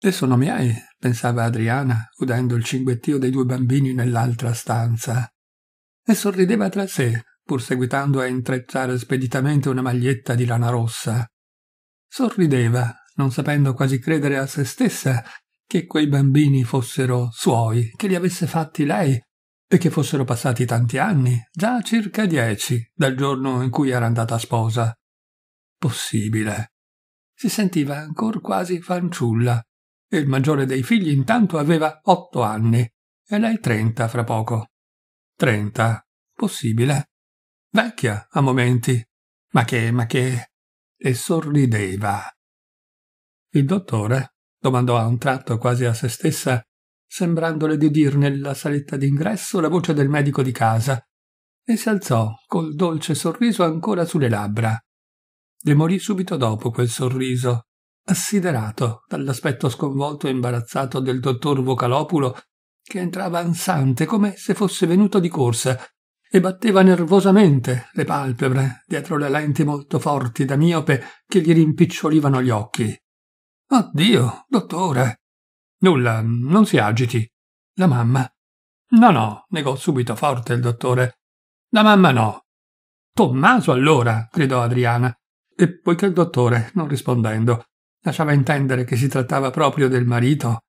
Adesso non mi hai, pensava Adriana, udendo il cinguettio dei due bambini nell'altra stanza. E sorrideva tra sé, pur seguitando a intrecciare speditamente una maglietta di lana rossa. Sorrideva, non sapendo quasi credere a se stessa che quei bambini fossero suoi, che li avesse fatti lei, e che fossero passati tanti anni, già circa dieci, dal giorno in cui era andata sposa. Possibile. Si sentiva ancor quasi fanciulla, il maggiore dei figli intanto aveva otto anni e lei trenta fra poco. Trenta. Possibile. Vecchia a momenti. Ma che, ma che. E sorrideva. Il dottore domandò a un tratto quasi a se stessa, sembrandole di udir nella saletta d'ingresso la voce del medico di casa, e si alzò col dolce sorriso ancora sulle labbra. morì subito dopo quel sorriso, assiderato dall'aspetto sconvolto e imbarazzato del dottor Vocalopulo, che entrava ansante come se fosse venuto di corsa e batteva nervosamente le palpebre dietro le lenti molto forti da miope che gli rimpicciolivano gli occhi. Oddio, dottore. Nulla, non si agiti. La mamma. No, no, negò subito forte il dottore. La mamma no. Tommaso allora, gridò Adriana. E poiché il dottore, non rispondendo, lasciava intendere che si trattava proprio del marito.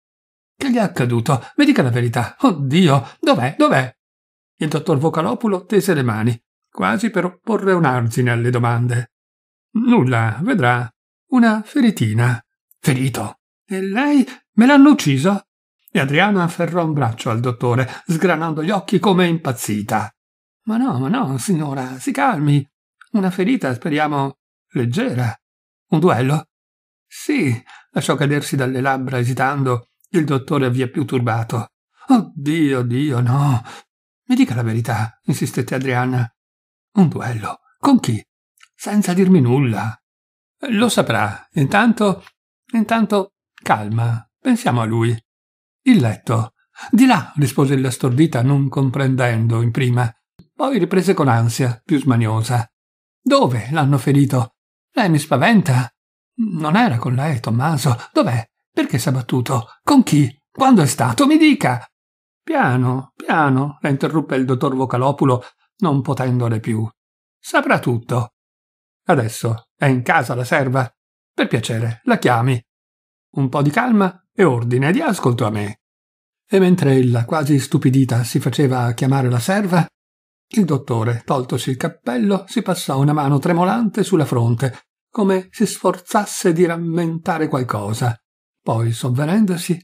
Che gli è accaduto? Mi dica la verità. Oddio, dov'è? Dov'è? Il dottor Vocalopulo tese le mani, quasi per opporre un argine alle domande. Nulla, vedrà. Una feritina. Ferito. E lei? Me l'hanno ucciso? E Adriana afferrò un braccio al dottore, sgranando gli occhi come impazzita. Ma no, ma no, signora, si calmi. Una ferita, speriamo, leggera. Un duello? Sì, lasciò cadersi dalle labbra esitando il dottore via più turbato. Oddio, Dio, no. Mi dica la verità, insistette Adriana. Un duello. Con chi? Senza dirmi nulla. Lo saprà. Intanto. Intanto. Calma. Pensiamo a lui. Il letto. Di là, rispose la stordita, non comprendendo in prima. Poi riprese con ansia, più smaniosa. Dove l'hanno ferito? Lei mi spaventa. Non era con lei, Tommaso. Dov'è? Perché s'è battuto? Con chi? Quando è stato? Mi dica! Piano, piano, la interruppe il dottor Vocalopulo, non potendone più. Saprà tutto. Adesso è in casa la serva. Per piacere, la chiami. Un po' di calma e ordine di ascolto a me. E mentre ella, quasi stupidita, si faceva chiamare la serva, il dottore, toltosi il cappello, si passò una mano tremolante sulla fronte come si sforzasse di rammentare qualcosa. Poi, sovvenendosi,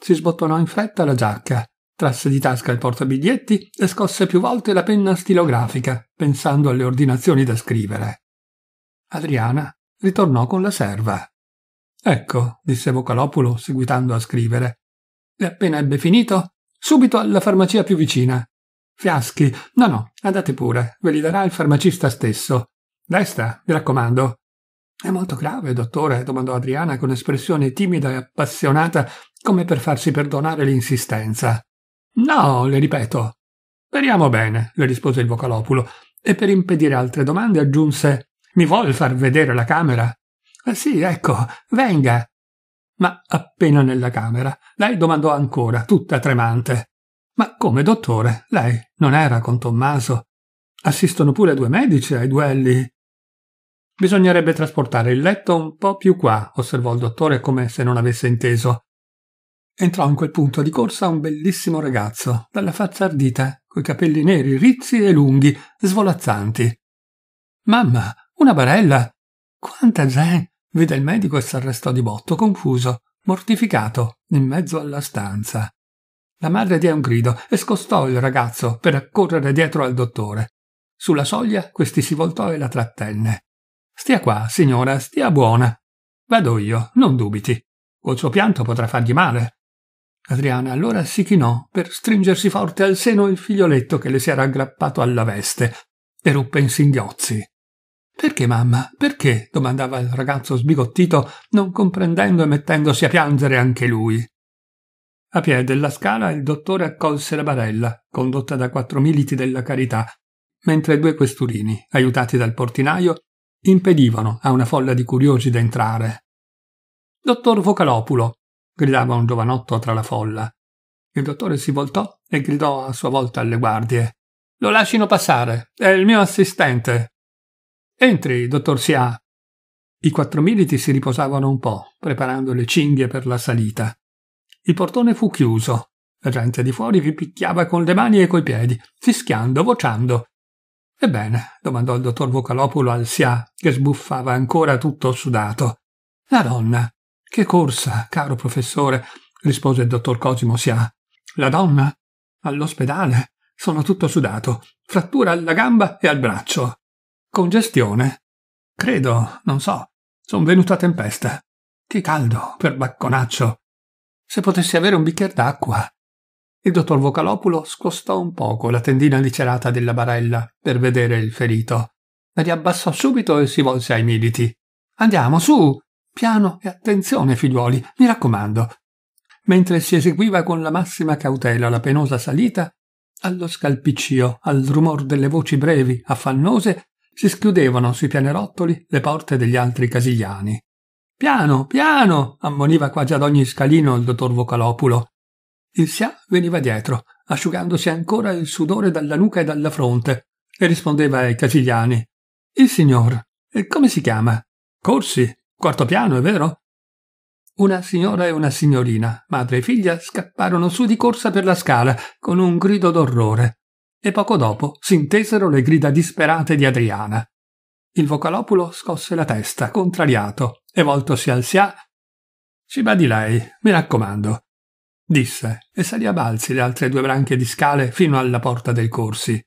si sbottonò in fretta la giacca, trasse di tasca il portabiglietti e scosse più volte la penna stilografica, pensando alle ordinazioni da scrivere. Adriana ritornò con la serva. Ecco, disse Vocalopulo, seguitando a scrivere. E appena ebbe finito, subito alla farmacia più vicina. Fiaschi, no, no, andate pure, ve li darà il farmacista stesso. Destra, mi raccomando. È molto grave, dottore, domandò Adriana con espressione timida e appassionata, come per farsi perdonare l'insistenza. No, le ripeto. Speriamo bene, le rispose il vocalopulo, e per impedire altre domande aggiunse Mi vuol far vedere la camera? Eh sì, ecco, venga. Ma appena nella camera, lei domandò ancora, tutta tremante. Ma come, dottore? Lei non era con Tommaso? Assistono pure due medici ai duelli Bisognerebbe trasportare il letto un po' più qua, osservò il dottore come se non avesse inteso. Entrò in quel punto di corsa un bellissimo ragazzo, dalla faccia ardita, coi capelli neri rizzi e lunghi, svolazzanti. Mamma, una barella! Quanta gente! vide il medico e s'arrestò di botto, confuso, mortificato, in mezzo alla stanza. La madre diè un grido e scostò il ragazzo per accorrere dietro al dottore. Sulla soglia questi si voltò e la trattenne. Stia qua, signora, stia buona. Vado io, non dubiti. Col suo pianto potrà fargli male. Adriana allora si chinò per stringersi forte al seno il figlioletto che le si era aggrappato alla veste e ruppe in singhiozzi. Perché, mamma? Perché? domandava il ragazzo sbigottito, non comprendendo e mettendosi a piangere anche lui. A piede della scala il dottore accolse la barella, condotta da quattro militi della carità, mentre due questurini, aiutati dal portinaio, impedivano a una folla di curiosi d'entrare. Dottor Vocalopulo! gridava un giovanotto tra la folla. Il dottore si voltò e gridò a sua volta alle guardie. Lo lascino passare, è il mio assistente. Entri, dottor Sià. I quattro militi si riposavano un po', preparando le cinghie per la salita. Il portone fu chiuso. La gente di fuori vi picchiava con le mani e coi piedi, fischiando, vociando, Ebbene, domandò il dottor Vocalopolo al Sià, che sbuffava ancora tutto sudato. La donna. Che corsa, caro professore, rispose il dottor Cosimo Sià. La donna? All'ospedale. Sono tutto sudato. Frattura alla gamba e al braccio. Congestione. Credo, non so. Son venuto a tempesta. Che caldo, per bacconaccio. Se potessi avere un bicchier d'acqua. Il dottor Vocalopulo scostò un poco la tendina licerata della barella per vedere il ferito. La riabbassò subito e si volse ai militi. Andiamo, su! Piano e attenzione, figliuoli, mi raccomando. Mentre si eseguiva con la massima cautela la penosa salita, allo scalpiccio, al rumor delle voci brevi, affannose, si schiudevano sui pianerottoli le porte degli altri casigliani. Piano, piano! ammoniva quasi ad ogni scalino il dottor Vocalopulo. Il Sià veniva dietro, asciugandosi ancora il sudore dalla nuca e dalla fronte, e rispondeva ai casigliani. Il signor, eh, come si chiama? Corsi, quarto piano, è vero? Una signora e una signorina, madre e figlia, scapparono su di corsa per la scala con un grido d'orrore e poco dopo s'intesero le grida disperate di Adriana. Il vocalopolo scosse la testa, contrariato, e voltosi al Sià. Ci va di lei, mi raccomando disse, e salì a balzi le altre due branche di scale fino alla porta dei corsi.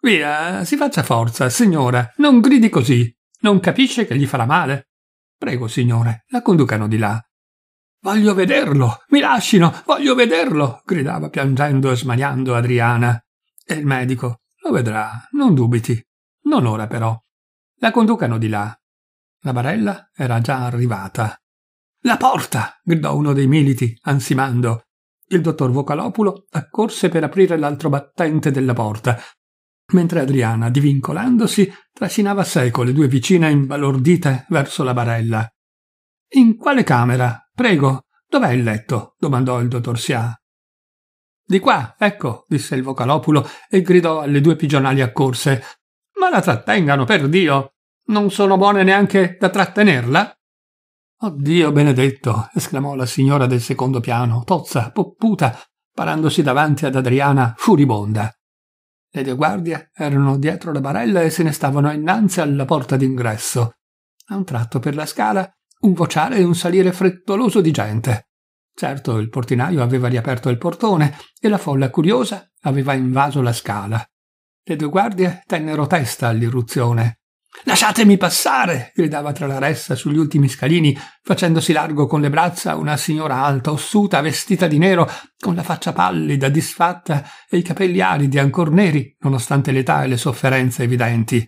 Via, si faccia forza, signora, non gridi così. Non capisce che gli farà male? Prego, signore, la conducano di là. Voglio vederlo, mi lascino, voglio vederlo, gridava piangendo e smaniando Adriana. E il medico, lo vedrà, non dubiti. Non ora però. La conducano di là. La barella era già arrivata. La porta! gridò uno dei militi, ansimando. Il dottor Vocalopulo accorse per aprire l'altro battente della porta, mentre Adriana, divincolandosi, trascinava seco le due vicine imbalordite verso la barella. In quale camera? Prego, dov'è il letto? domandò il dottor Sià. Di qua, ecco, disse il Vocalopulo e gridò alle due pigionali accorse. Ma la trattengano, per Dio! Non sono buone neanche da trattenerla? Oddio benedetto! esclamò la signora del secondo piano, tozza, popputa, parandosi davanti ad Adriana, furibonda. Le due guardie erano dietro la barella e se ne stavano innanzi alla porta d'ingresso. A un tratto per la scala un vociare e un salire frettoloso di gente. Certo, il portinaio aveva riaperto il portone e la folla curiosa aveva invaso la scala. Le due guardie tennero testa all'irruzione. Lasciatemi passare! gridava tra la ressa sugli ultimi scalini, facendosi largo con le braccia una signora alta, ossuta, vestita di nero, con la faccia pallida, disfatta e i capelli aridi, ancor neri, nonostante l'età e le sofferenze evidenti.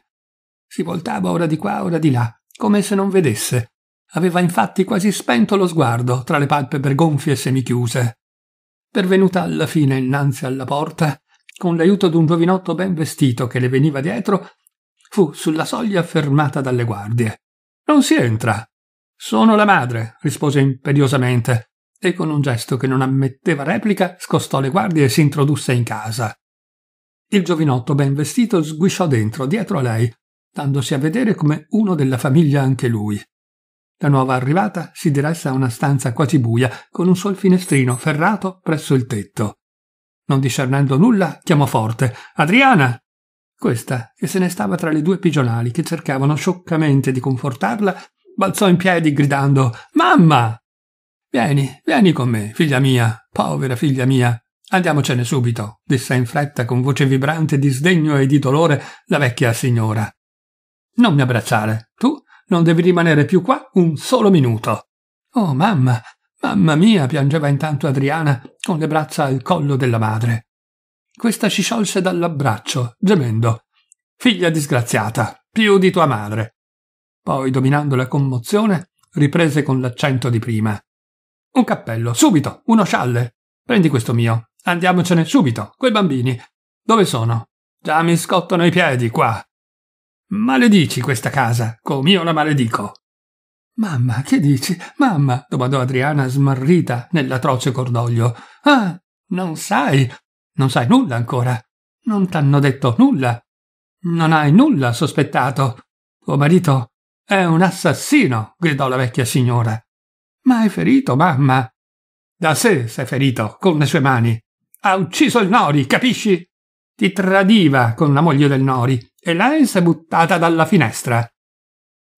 Si voltava ora di qua, ora di là, come se non vedesse. Aveva infatti quasi spento lo sguardo, tra le palpebre gonfie e semichiuse. Pervenuta alla fine innanzi alla porta, con l'aiuto d'un giovinotto ben vestito che le veniva dietro, fu sulla soglia fermata dalle guardie. Non si entra. Sono la madre, rispose imperiosamente, e con un gesto che non ammetteva replica scostò le guardie e si introdusse in casa. Il giovinotto ben vestito sguisciò dentro, dietro a lei, dandosi a vedere come uno della famiglia anche lui. La nuova arrivata si diresse a una stanza quasi buia, con un sol finestrino ferrato presso il tetto. Non discernendo nulla, chiamò forte Adriana. Questa, che se ne stava tra le due pigionali che cercavano scioccamente di confortarla, balzò in piedi gridando Mamma! Vieni, vieni con me, figlia mia, povera figlia mia. Andiamocene subito, disse in fretta con voce vibrante di sdegno e di dolore la vecchia signora. Non mi abbracciare, tu non devi rimanere più qua un solo minuto. Oh, mamma, mamma mia, piangeva intanto Adriana con le braccia al collo della madre. Questa si sciolse dall'abbraccio, gemendo. Figlia disgraziata, più di tua madre. Poi, dominando la commozione, riprese con l'accento di prima. Un cappello, subito, uno scialle. Prendi questo mio. Andiamocene subito, quei bambini. Dove sono? Già mi scottano i piedi qua. Maledici questa casa, com'io la maledico. Mamma, che dici? Mamma, domandò Adriana smarrita nell'atroce cordoglio. Ah, non sai, non sai nulla ancora. Non t'hanno detto nulla. Non hai nulla sospettato. Tuo marito è un assassino, gridò la vecchia signora. Ma è ferito, mamma. Da sé s'è ferito, con le sue mani. Ha ucciso il Nori, capisci? Ti tradiva con la moglie del Nori e lei s'è buttata dalla finestra.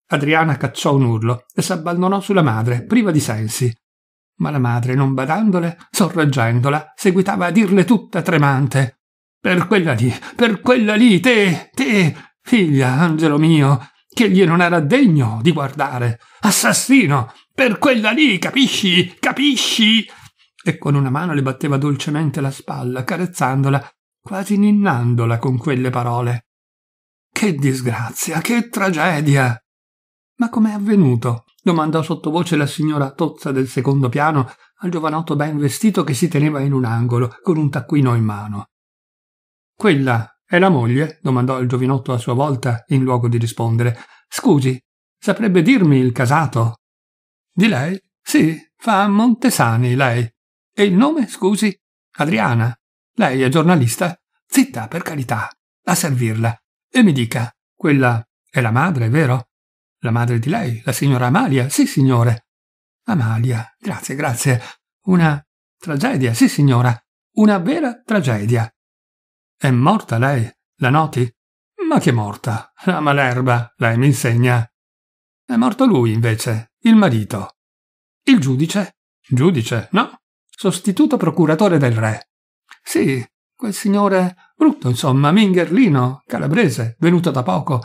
Adriana cacciò un urlo e s'abbandonò sulla madre, priva di sensi. Ma la madre, non badandole, sorreggendola, seguitava a dirle tutta tremante. Per quella lì, per quella lì, te, te, figlia, angelo mio, che gli non era degno di guardare. Assassino, per quella lì, capisci, capisci? E con una mano le batteva dolcemente la spalla, carezzandola, quasi ninnandola con quelle parole. Che disgrazia, che tragedia! Ma com'è avvenuto? domandò sottovoce la signora Tozza del secondo piano al giovanotto ben vestito che si teneva in un angolo con un taccuino in mano. Quella è la moglie? domandò il giovinotto a sua volta, in luogo di rispondere. Scusi, saprebbe dirmi il casato? Di lei? Sì, fa Montesani lei. E il nome, scusi? Adriana. Lei è giornalista? Zitta, per carità, a servirla. E mi dica, quella è la madre, vero? La madre di lei, la signora Amalia? Sì, signore. Amalia, grazie, grazie. Una tragedia, sì, signora. Una vera tragedia. È morta lei, la noti? Ma che morta? La malerba, lei mi insegna. È morto lui, invece, il marito. Il giudice? Giudice, no. Sostituto procuratore del re. Sì, quel signore brutto, insomma, mingherlino, calabrese, venuto da poco,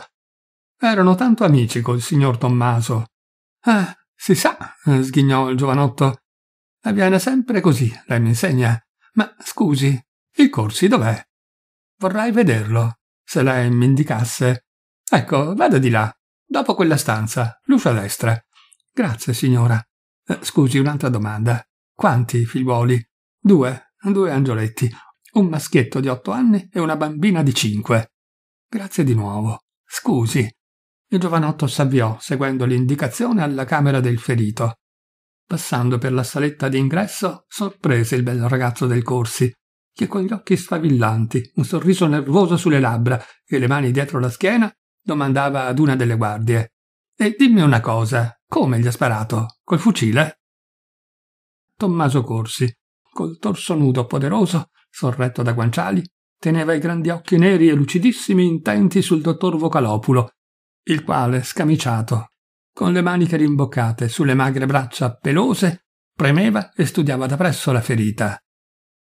erano tanto amici col signor Tommaso. Ah, si sa, sghignò il giovanotto. Avviene sempre così, lei mi insegna. Ma scusi, il corsi dov'è? Vorrei vederlo, se lei mi indicasse. Ecco, vada di là, dopo quella stanza, l'uscio a destra. Grazie, signora. Eh, scusi, un'altra domanda. Quanti figliuoli? Due, due angioletti, un maschietto di otto anni e una bambina di cinque. Grazie di nuovo. Scusi, il giovanotto s'avviò, seguendo l'indicazione, alla camera del ferito. Passando per la saletta d'ingresso, sorprese il bel ragazzo del Corsi, che con gli occhi sfavillanti, un sorriso nervoso sulle labbra e le mani dietro la schiena, domandava ad una delle guardie. E dimmi una cosa, come gli ha sparato? Col fucile? Tommaso Corsi, col torso nudo poderoso, sorretto da guanciali, teneva i grandi occhi neri e lucidissimi intenti sul dottor Vocalopulo, il quale, scamiciato, con le maniche rimboccate sulle magre braccia pelose, premeva e studiava da presso la ferita.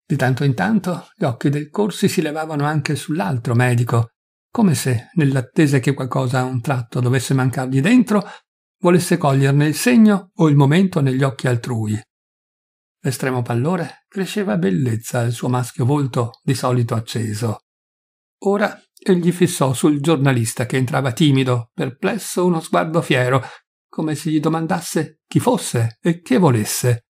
Di tanto in tanto gli occhi del corsi si levavano anche sull'altro medico, come se, nell'attesa che qualcosa a un tratto dovesse mancargli dentro, volesse coglierne il segno o il momento negli occhi altrui. L'estremo pallore cresceva bellezza al suo maschio volto di solito acceso. Ora e gli fissò sul giornalista che entrava timido, perplesso, uno sguardo fiero, come se gli domandasse chi fosse e che volesse.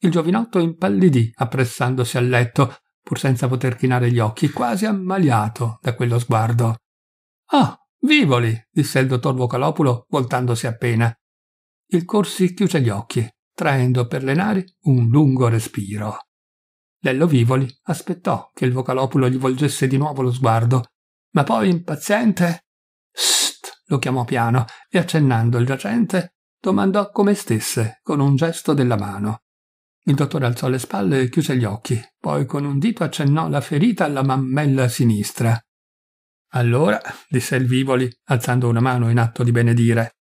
Il giovinotto impallidì appressandosi al letto, pur senza poter chinare gli occhi, quasi ammaliato da quello sguardo. Ah, vivoli, disse il dottor Vocalopulo, voltandosi appena. Il Corsi chiuse gli occhi, traendo per le nari un lungo respiro. Lello Vivoli aspettò che il Vocalopulo gli volgesse di nuovo lo sguardo ma poi impaziente St, lo chiamò piano e accennando il giacente domandò come stesse con un gesto della mano. Il dottore alzò le spalle e chiuse gli occhi, poi con un dito accennò la ferita alla mammella sinistra. Allora, disse il Vivoli, alzando una mano in atto di benedire.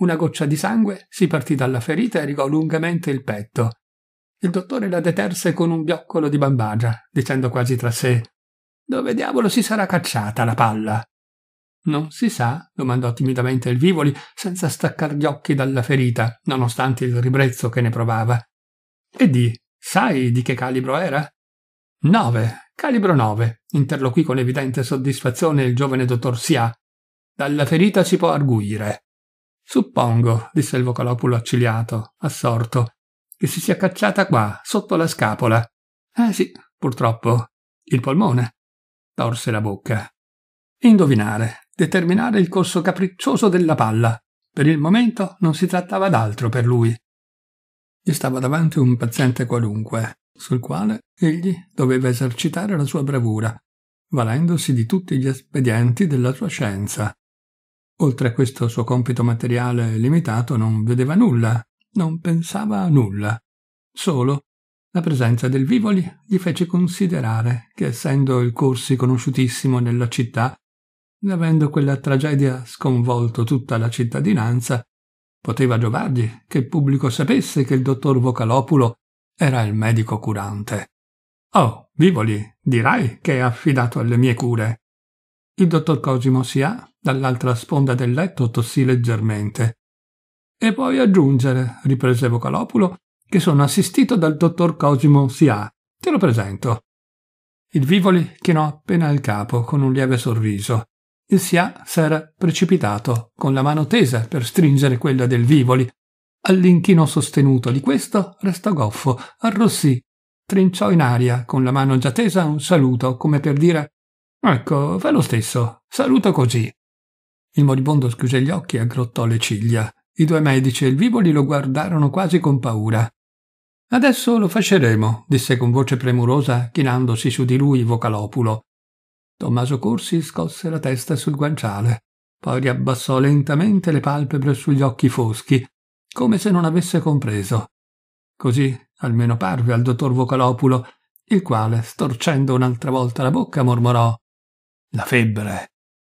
Una goccia di sangue si partì dalla ferita e rigò lungamente il petto. Il dottore la deterse con un bioccolo di bambagia, dicendo quasi tra sé dove diavolo si sarà cacciata la palla? Non si sa, domandò timidamente il Vivoli, senza staccar gli occhi dalla ferita, nonostante il ribrezzo che ne provava. E di, sai di che calibro era? Nove, calibro nove, interloquì con evidente soddisfazione il giovane dottor Sià. Dalla ferita si può arguire. Suppongo, disse il vocalopolo accigliato, assorto, che si sia cacciata qua, sotto la scapola. Eh sì, purtroppo, il polmone torse la bocca. Indovinare, determinare il corso capriccioso della palla. Per il momento non si trattava d'altro per lui. Gli stava davanti un paziente qualunque, sul quale egli doveva esercitare la sua bravura, valendosi di tutti gli espedienti della sua scienza. Oltre a questo suo compito materiale limitato non vedeva nulla, non pensava a nulla, solo la presenza del Vivoli gli fece considerare che, essendo il Corsi conosciutissimo nella città e avendo quella tragedia sconvolto tutta la cittadinanza, poteva giovargli che il pubblico sapesse che il dottor Vocalopulo era il medico curante. Oh, Vivoli, dirai che è affidato alle mie cure. Il dottor Cosimo Sia, dall'altra sponda del letto, tossì leggermente. E puoi aggiungere, riprese Vocalopulo, che sono assistito dal dottor Cosimo Sia. Te lo presento. Il Vivoli chinò appena il capo con un lieve sorriso. Il Sia s'era precipitato con la mano tesa per stringere quella del Vivoli. All'inchino sostenuto di questo restò goffo, arrossì, trinciò in aria con la mano già tesa un saluto come per dire Ecco, fa lo stesso, saluto così. Il moribondo schiuse gli occhi e aggrottò le ciglia. I due medici e il Vivoli lo guardarono quasi con paura. Adesso lo faceremo, disse con voce premurosa, chinandosi su di lui Vocalopulo. Tommaso Corsi scosse la testa sul guanciale, poi riabbassò lentamente le palpebre sugli occhi foschi, come se non avesse compreso. Così almeno parve al dottor Vocalopulo, il quale, storcendo un'altra volta la bocca, mormorò La febbre.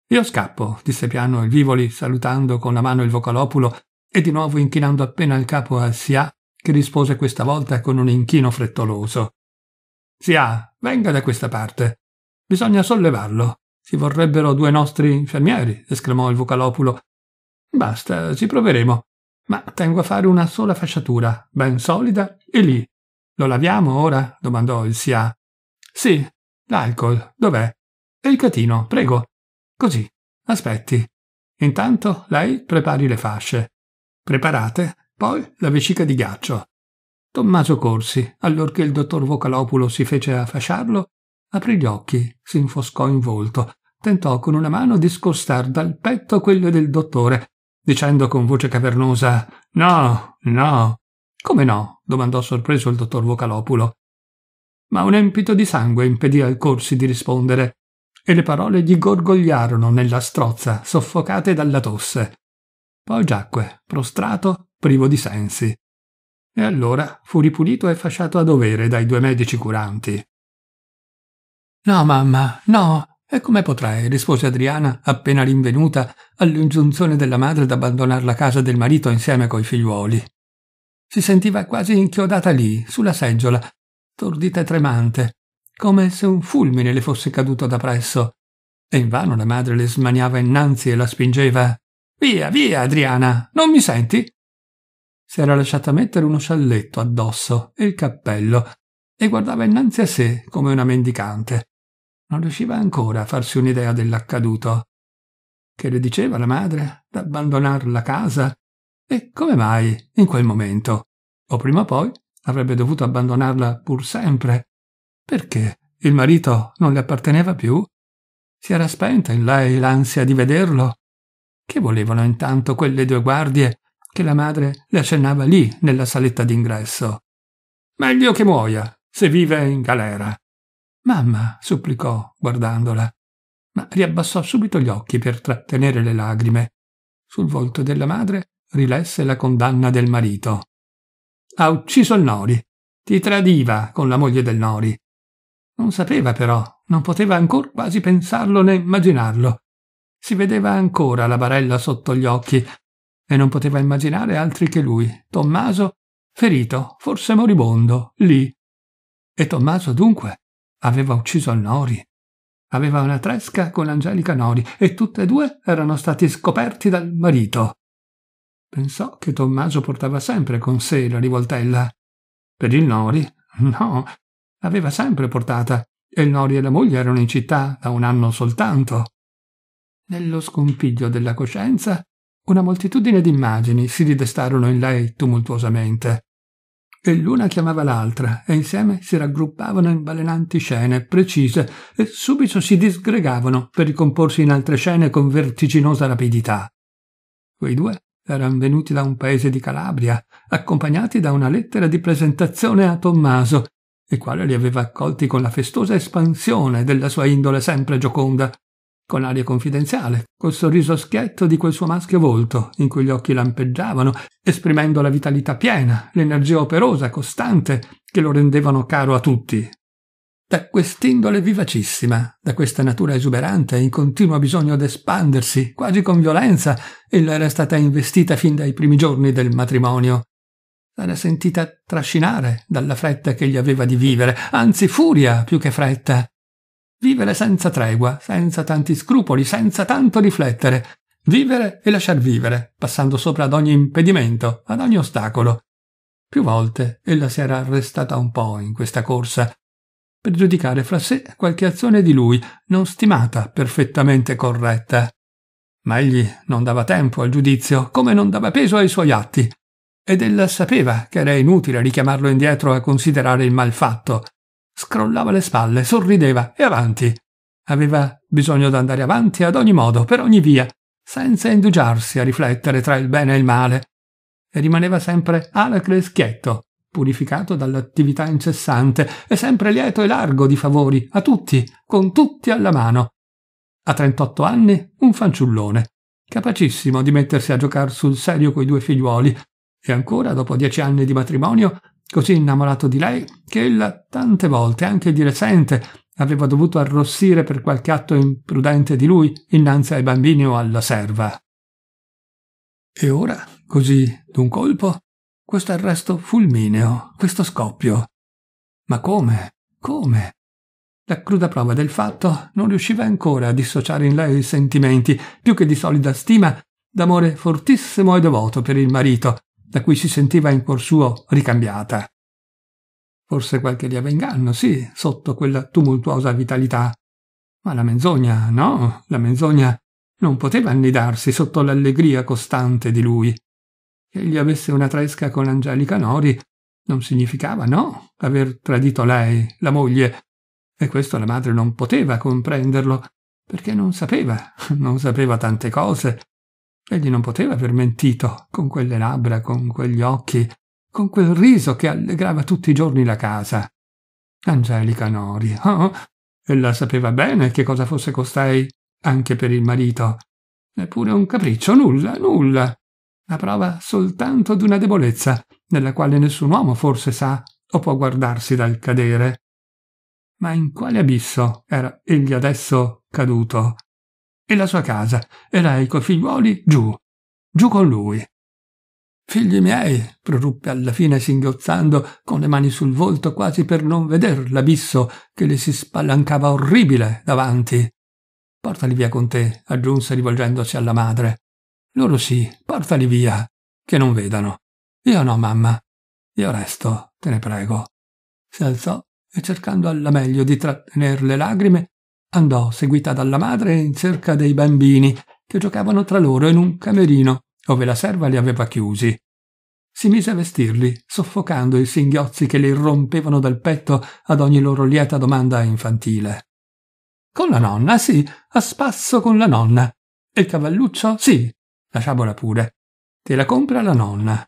Io scappo, disse piano il Vivoli, salutando con la mano il Vocalopulo e di nuovo inchinando appena il capo a Sia che rispose questa volta con un inchino frettoloso. Sia, venga da questa parte. Bisogna sollevarlo. Ci vorrebbero due nostri infermieri, esclamò il vocalopulo. Basta, ci proveremo. Ma tengo a fare una sola fasciatura, ben solida e lì. Lo laviamo ora? domandò il Sia. Sì, l'alcol, dov'è? E il catino, prego. Così, aspetti. Intanto lei prepari le fasce. Preparate poi la vescica di ghiaccio. Tommaso Corsi, allorché il dottor Vocalopulo si fece a fasciarlo, aprì gli occhi, si infoscò in volto, tentò con una mano di scostar dal petto quello del dottore, dicendo con voce cavernosa No, no. Come no? domandò sorpreso il dottor Vocalopulo. Ma un empito di sangue impedì al Corsi di rispondere, e le parole gli gorgogliarono nella strozza, soffocate dalla tosse. Poi giacque, prostrato, privo di sensi. E allora fu ripulito e fasciato a dovere dai due medici curanti. No, mamma, no, e come potrai? rispose Adriana, appena rinvenuta, all'ingiunzione della madre d'abbandonare la casa del marito insieme coi figliuoli. Si sentiva quasi inchiodata lì, sulla seggiola, tordita e tremante, come se un fulmine le fosse caduto da presso. E invano la madre le smaniava innanzi e la spingeva. Via, via, Adriana, non mi senti? si era lasciata mettere uno scialletto addosso e il cappello e guardava innanzi a sé come una mendicante. Non riusciva ancora a farsi un'idea dell'accaduto. Che le diceva la madre d'abbandonar la casa? E come mai in quel momento? O prima o poi avrebbe dovuto abbandonarla pur sempre. Perché il marito non le apparteneva più? Si era spenta in lei l'ansia di vederlo? Che volevano intanto quelle due guardie che la madre le accennava lì nella saletta d'ingresso. Meglio che muoia, se vive in galera. Mamma, supplicò, guardandola, ma riabbassò subito gli occhi per trattenere le lagrime. Sul volto della madre rilesse la condanna del marito. Ha ucciso il Nori. Ti tradiva con la moglie del Nori. Non sapeva però, non poteva ancor quasi pensarlo né immaginarlo. Si vedeva ancora la barella sotto gli occhi, e non poteva immaginare altri che lui, Tommaso, ferito, forse moribondo, lì. E Tommaso dunque aveva ucciso Nori. Aveva una tresca con Angelica Nori e tutte e due erano stati scoperti dal marito. Pensò che Tommaso portava sempre con sé la rivoltella. Per il Nori, no, l'aveva sempre portata e il Nori e la moglie erano in città da un anno soltanto. Nello scompiglio della coscienza una moltitudine di immagini si ridestarono in lei tumultuosamente. E l'una chiamava l'altra, e insieme si raggruppavano in balenanti scene precise, e subito si disgregavano per ricomporsi in altre scene con vertiginosa rapidità. Quei due erano venuti da un paese di Calabria, accompagnati da una lettera di presentazione a Tommaso, il quale li aveva accolti con la festosa espansione della sua indole sempre gioconda, con aria confidenziale, col sorriso schietto di quel suo maschio volto, in cui gli occhi lampeggiavano, esprimendo la vitalità piena, l'energia operosa, costante, che lo rendevano caro a tutti. Da quest'indole vivacissima, da questa natura esuberante, in continuo bisogno d'espandersi, quasi con violenza, ella era stata investita fin dai primi giorni del matrimonio. S'era sentita trascinare dalla fretta che gli aveva di vivere, anzi furia più che fretta, Vivere senza tregua, senza tanti scrupoli, senza tanto riflettere. Vivere e lasciar vivere, passando sopra ad ogni impedimento, ad ogni ostacolo. Più volte ella si era arrestata un po' in questa corsa, per giudicare fra sé qualche azione di lui, non stimata perfettamente corretta. Ma egli non dava tempo al giudizio, come non dava peso ai suoi atti, ed ella sapeva che era inutile richiamarlo indietro a considerare il mal fatto, Scrollava le spalle, sorrideva e avanti. Aveva bisogno d'andare avanti ad ogni modo, per ogni via, senza indugiarsi a riflettere tra il bene e il male. E rimaneva sempre alacre e schietto, purificato dall'attività incessante e sempre lieto e largo di favori, a tutti, con tutti alla mano. A 38 anni un fanciullone, capacissimo di mettersi a giocare sul serio coi due figliuoli e ancora dopo dieci anni di matrimonio così innamorato di lei che ella tante volte, anche di recente, aveva dovuto arrossire per qualche atto imprudente di lui innanzi ai bambini o alla serva. E ora, così, d'un colpo, questo arresto fulmineo, questo scoppio. Ma come? Come? La cruda prova del fatto non riusciva ancora a dissociare in lei i sentimenti, più che di solida stima, d'amore fortissimo e devoto per il marito, da cui si sentiva in cuor suo ricambiata. Forse qualche lieve inganno, sì, sotto quella tumultuosa vitalità. Ma la menzogna, no, la menzogna non poteva annidarsi sotto l'allegria costante di lui. Che egli avesse una tresca con Angelica Nori non significava, no, aver tradito lei, la moglie, e questo la madre non poteva comprenderlo, perché non sapeva, non sapeva tante cose, Egli non poteva aver mentito, con quelle labbra, con quegli occhi, con quel riso che allegrava tutti i giorni la casa. Angelica Nori, oh, ella sapeva bene che cosa fosse costei anche per il marito. Neppure un capriccio, nulla, nulla. La prova soltanto d'una debolezza, nella quale nessun uomo forse sa o può guardarsi dal cadere. Ma in quale abisso era egli adesso caduto? e la sua casa, e lei coi figliuoli giù, giù con lui. Figli miei, proruppe alla fine singhiozzando, con le mani sul volto quasi per non veder l'abisso che le si spalancava orribile davanti. Portali via con te, aggiunse rivolgendosi alla madre. Loro sì, portali via, che non vedano. Io no, mamma. Io resto, te ne prego. Si alzò e cercando alla meglio di trattener le lagrime, Andò, seguita dalla madre, in cerca dei bambini, che giocavano tra loro in un camerino, ove la serva li aveva chiusi. Si mise a vestirli, soffocando i singhiozzi che le irrompevano dal petto ad ogni loro lieta domanda infantile. Con la nonna, sì, a spasso con la nonna. E il cavalluccio, sì, lasciamola pure. Te la compra la nonna.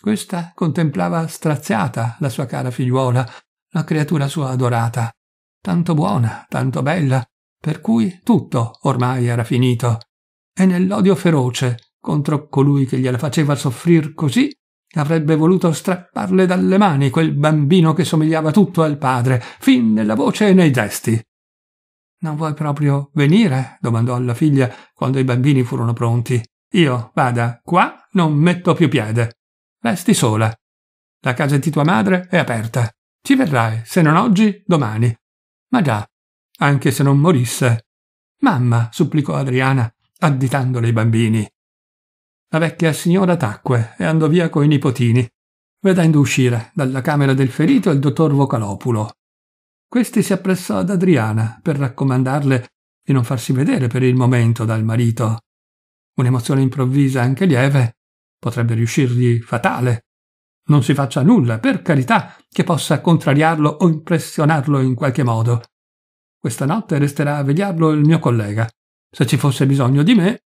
Questa contemplava straziata la sua cara figliuola, la creatura sua adorata, tanto buona, tanto bella, per cui tutto ormai era finito. E nell'odio feroce contro colui che gliela faceva soffrir così, avrebbe voluto strapparle dalle mani quel bambino che somigliava tutto al padre, fin nella voce e nei gesti. Non vuoi proprio venire? domandò alla figlia quando i bambini furono pronti. Io vada, qua non metto più piede. Resti sola. La casa di tua madre è aperta. Ci verrai, se non oggi, domani. Ma già, anche se non morisse. Mamma, supplicò Adriana, additandole i bambini. La vecchia signora tacque e andò via coi nipotini, vedendo uscire dalla camera del ferito il dottor Vocalopulo. Questi si appressò ad Adriana per raccomandarle di non farsi vedere per il momento dal marito. Un'emozione improvvisa anche lieve potrebbe riuscirgli fatale. Non si faccia nulla, per carità, che possa contrariarlo o impressionarlo in qualche modo. Questa notte resterà a vegliarlo il mio collega. Se ci fosse bisogno di me.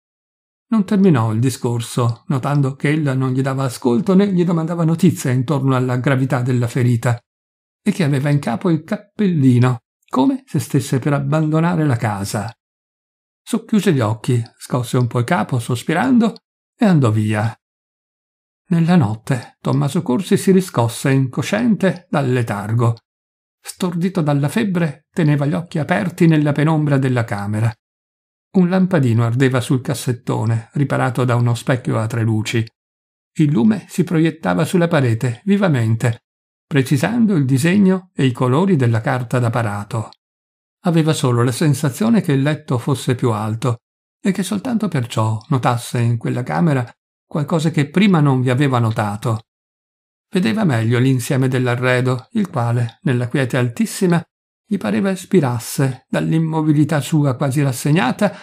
Non terminò il discorso, notando che ella non gli dava ascolto né gli domandava notizie intorno alla gravità della ferita, e che aveva in capo il cappellino, come se stesse per abbandonare la casa. Socchiuse gli occhi, scosse un po' il capo, sospirando, e andò via. Nella notte Tommaso Corsi si riscosse incosciente dal letargo. Stordito dalla febbre, teneva gli occhi aperti nella penombra della camera. Un lampadino ardeva sul cassettone, riparato da uno specchio a tre luci. Il lume si proiettava sulla parete, vivamente, precisando il disegno e i colori della carta da parato. Aveva solo la sensazione che il letto fosse più alto e che soltanto perciò notasse in quella camera qualcosa che prima non vi aveva notato. Vedeva meglio l'insieme dell'arredo, il quale, nella quiete altissima, gli pareva ispirasse, dall'immobilità sua quasi rassegnata,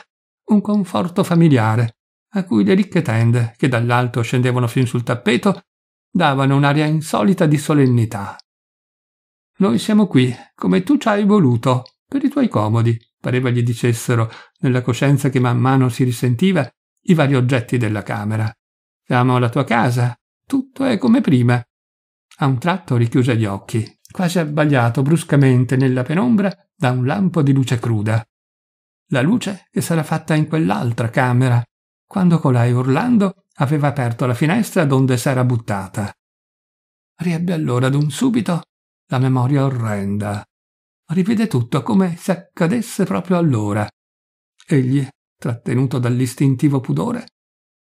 un conforto familiare, a cui le ricche tende, che dall'alto scendevano fin sul tappeto, davano un'aria insolita di solennità. Noi siamo qui, come tu ci hai voluto, per i tuoi comodi, pareva gli dicessero, nella coscienza che man mano si risentiva, i vari oggetti della camera. Amo la tua casa. Tutto è come prima. A un tratto richiuse gli occhi, quasi abbagliato bruscamente nella penombra da un lampo di luce cruda. La luce che s'era fatta in quell'altra camera, quando colei urlando aveva aperto la finestra donde s'era buttata. Riebbe allora d'un subito la memoria orrenda. Rivede tutto come se accadesse proprio allora. Egli, trattenuto dall'istintivo pudore,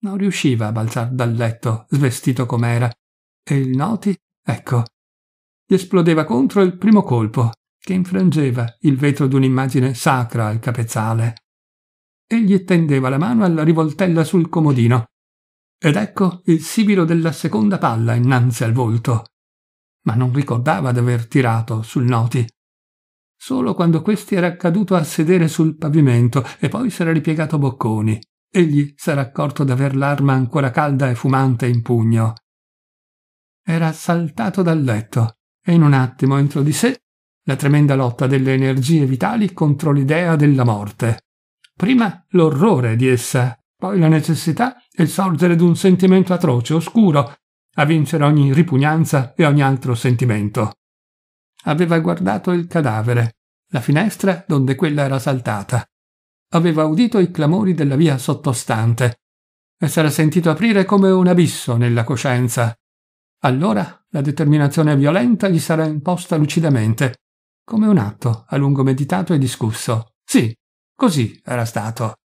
non riusciva a balzar dal letto, svestito com'era, e il noti, ecco, gli esplodeva contro il primo colpo, che infrangeva il vetro d'un'immagine sacra al capezzale. Egli tendeva la mano alla rivoltella sul comodino, ed ecco il sibilo della seconda palla innanzi al volto. Ma non ricordava d'aver tirato sul noti. Solo quando questi era caduto a sedere sul pavimento e poi s'era ripiegato bocconi, egli s'era accorto d'aver l'arma ancora calda e fumante in pugno. Era saltato dal letto e in un attimo entro di sé la tremenda lotta delle energie vitali contro l'idea della morte. Prima l'orrore di essa, poi la necessità e il sorgere d'un sentimento atroce, oscuro, a vincere ogni ripugnanza e ogni altro sentimento. Aveva guardato il cadavere, la finestra donde quella era saltata, aveva udito i clamori della via sottostante e s'era sentito aprire come un abisso nella coscienza. Allora la determinazione violenta gli sarà imposta lucidamente, come un atto a lungo meditato e discusso. Sì, così era stato.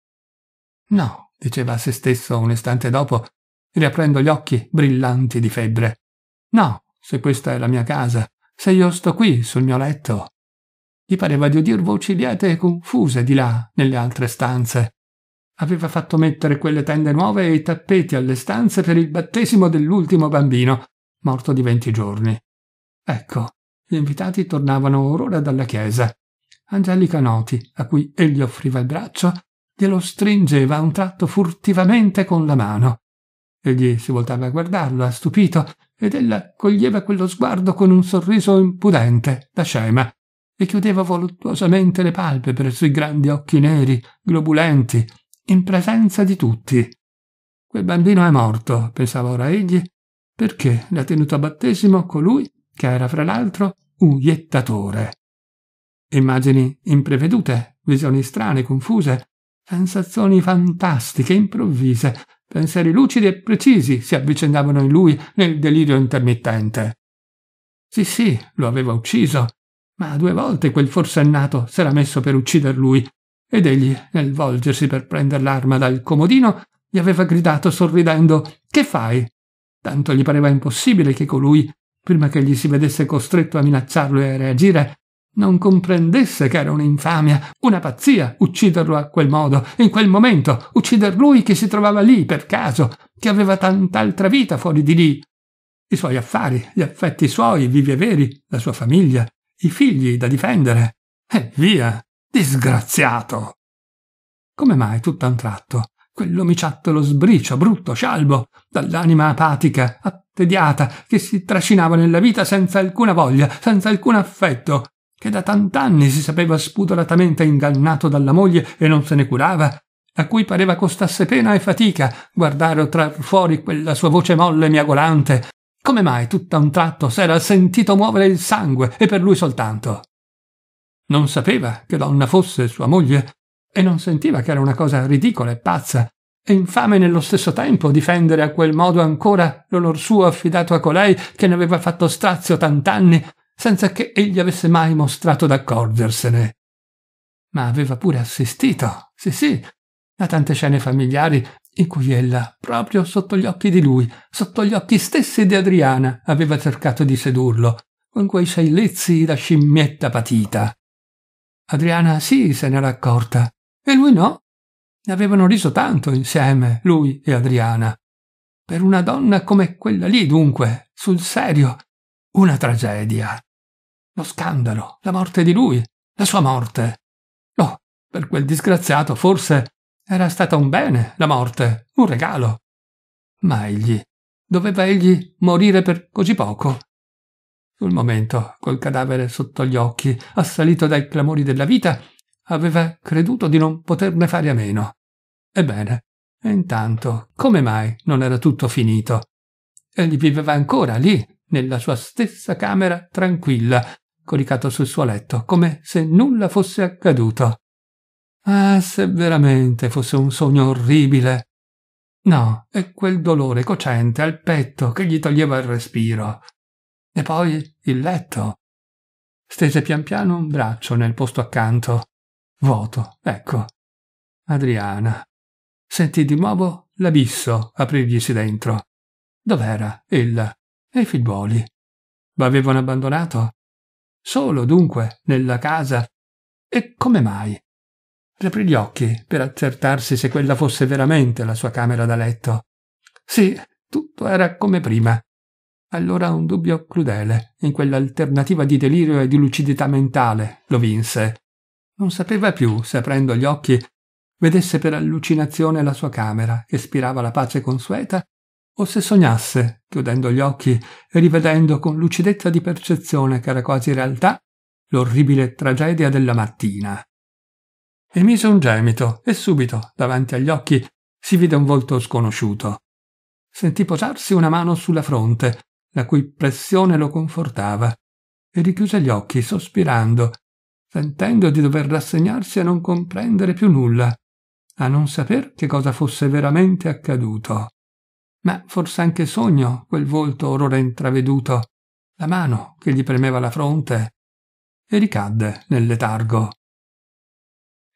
No, diceva a se stesso un istante dopo, riaprendo gli occhi brillanti di febbre. No, se questa è la mia casa, se io sto qui sul mio letto, gli pareva di udir voci liete e confuse di là, nelle altre stanze. Aveva fatto mettere quelle tende nuove e i tappeti alle stanze per il battesimo dell'ultimo bambino, morto di venti giorni. Ecco, gli invitati tornavano ora dalla chiesa. Angelica Noti, a cui egli offriva il braccio, glielo stringeva a un tratto furtivamente con la mano. Egli si voltava a guardarla, stupito, ed ella coglieva quello sguardo con un sorriso impudente, da scema, e chiudeva voluttuosamente le palpebre sui grandi occhi neri, globulenti, in presenza di tutti. Quel bambino è morto, pensava ora egli, perché l'ha tenuto a battesimo colui che era fra l'altro un iettatore. Immagini imprevedute, visioni strane, confuse, sensazioni fantastiche, improvvise, pensieri lucidi e precisi si avvicendavano in lui nel delirio intermittente. Sì, sì, lo aveva ucciso, ma due volte quel forsennato s'era messo per uccider lui, ed egli, nel volgersi per prender l'arma dal comodino, gli aveva gridato sorridendo Che fai? Tanto gli pareva impossibile che colui, prima che gli si vedesse costretto a minacciarlo e a reagire, non comprendesse che era un'infamia, una pazzia ucciderlo a quel modo, in quel momento, uccider lui che si trovava lì per caso, che aveva tant'altra vita fuori di lì. I suoi affari, gli affetti suoi, vivi e veri, la sua famiglia, i figli da difendere. E via, disgraziato! Come mai tutto a un tratto quell'omiciattolo sbricio, brutto, scialbo, dall'anima apatica, attediata, che si trascinava nella vita senza alcuna voglia, senza alcun affetto, che da tant'anni si sapeva spudoratamente ingannato dalla moglie e non se ne curava, a cui pareva costasse pena e fatica guardare o trar fuori quella sua voce molle e miagolante, come mai tutt'a un tratto s'era sentito muovere il sangue e per lui soltanto? Non sapeva che donna fosse sua moglie e non sentiva che era una cosa ridicola e pazza e infame nello stesso tempo difendere a quel modo ancora l'onor suo affidato a colei che ne aveva fatto strazio tant'anni senza che egli avesse mai mostrato d'accorgersene. Ma aveva pure assistito, sì sì, da tante scene familiari in cui ella, proprio sotto gli occhi di lui, sotto gli occhi stessi di Adriana, aveva cercato di sedurlo, con quei lezzi da scimmietta patita. Adriana sì se n'era accorta, e lui no. Ne avevano riso tanto insieme, lui e Adriana. Per una donna come quella lì, dunque, sul serio, una tragedia. Lo scandalo, la morte di lui, la sua morte. No, oh, per quel disgraziato forse era stata un bene, la morte, un regalo. Ma egli, doveva egli morire per così poco? Sul momento, col cadavere sotto gli occhi, assalito dai clamori della vita, aveva creduto di non poterne fare a meno. Ebbene, e intanto, come mai non era tutto finito? Egli viveva ancora lì, nella sua stessa camera tranquilla, coricato sul suo letto, come se nulla fosse accaduto. Ah, se veramente fosse un sogno orribile. No, è quel dolore cocente al petto che gli toglieva il respiro. E poi il letto. Stese pian piano un braccio nel posto accanto. Vuoto, ecco. Adriana. Sentì di nuovo l'abisso aprirglisi dentro. Dov'era ella e i figliuoli? L'avevano abbandonato? Solo, dunque, nella casa? E come mai? aprì gli occhi per accertarsi se quella fosse veramente la sua camera da letto. Sì, tutto era come prima. Allora un dubbio crudele, in quell'alternativa di delirio e di lucidità mentale, lo vinse. Non sapeva più, se aprendo gli occhi, vedesse per allucinazione la sua camera, che spirava la pace consueta, o se sognasse, chiudendo gli occhi e rivedendo con lucidezza di percezione che era quasi realtà, l'orribile tragedia della mattina. Emise un gemito e subito, davanti agli occhi, si vide un volto sconosciuto. Sentì posarsi una mano sulla fronte, la cui pressione lo confortava, e richiuse gli occhi, sospirando, sentendo di dover rassegnarsi a non comprendere più nulla, a non saper che cosa fosse veramente accaduto. Ma forse anche sogno quel volto orora intraveduto, la mano che gli premeva la fronte, e ricadde nel letargo.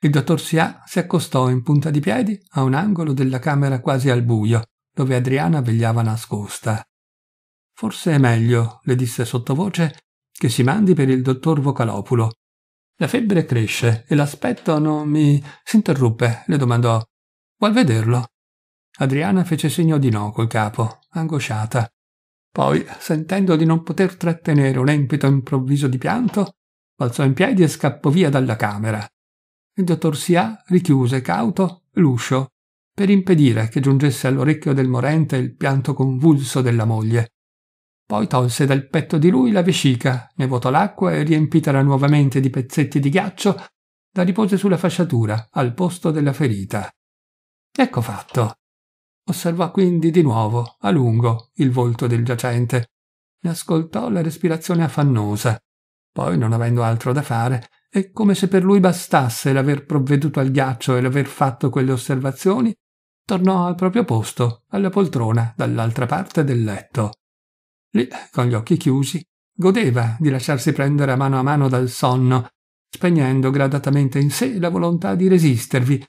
Il dottor Sià si accostò in punta di piedi a un angolo della camera quasi al buio, dove Adriana vegliava nascosta. Forse è meglio, le disse sottovoce, che si mandi per il dottor Vocalopulo. La febbre cresce e l'aspetto non mi... s'interruppe, le domandò. Vuol vederlo? Adriana fece segno di no col capo, angosciata. Poi, sentendo di non poter trattenere un empito improvviso di pianto, balzò in piedi e scappò via dalla camera. Il dottor Sia richiuse cauto l'uscio per impedire che giungesse all'orecchio del morente il pianto convulso della moglie. Poi tolse dal petto di lui la vescica, ne vuotò l'acqua e riempitela nuovamente di pezzetti di ghiaccio, la ripose sulla fasciatura, al posto della ferita. Ecco fatto. Osservò quindi di nuovo, a lungo, il volto del giacente. Ne ascoltò la respirazione affannosa. Poi, non avendo altro da fare, è come se per lui bastasse l'aver provveduto al ghiaccio e l'aver fatto quelle osservazioni, tornò al proprio posto, alla poltrona, dall'altra parte del letto. Lì, con gli occhi chiusi, godeva di lasciarsi prendere a mano a mano dal sonno, spegnendo gradatamente in sé la volontà di resistervi,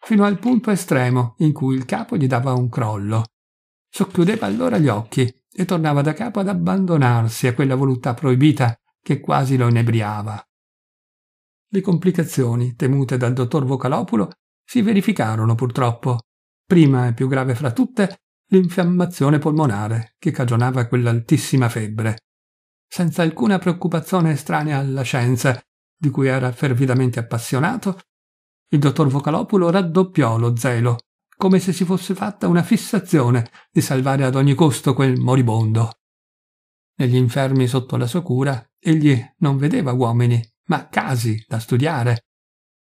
fino al punto estremo in cui il capo gli dava un crollo. Socchiudeva allora gli occhi e tornava da capo ad abbandonarsi a quella voluttà proibita che quasi lo inebriava. Le complicazioni temute dal dottor Vocalopulo si verificarono purtroppo. Prima e più grave fra tutte, l'infiammazione polmonare che cagionava quell'altissima febbre. Senza alcuna preoccupazione estranea alla scienza, di cui era fervidamente appassionato, il dottor Vocalopulo raddoppiò lo zelo, come se si fosse fatta una fissazione di salvare ad ogni costo quel moribondo. Negli infermi sotto la sua cura, egli non vedeva uomini, ma casi da studiare.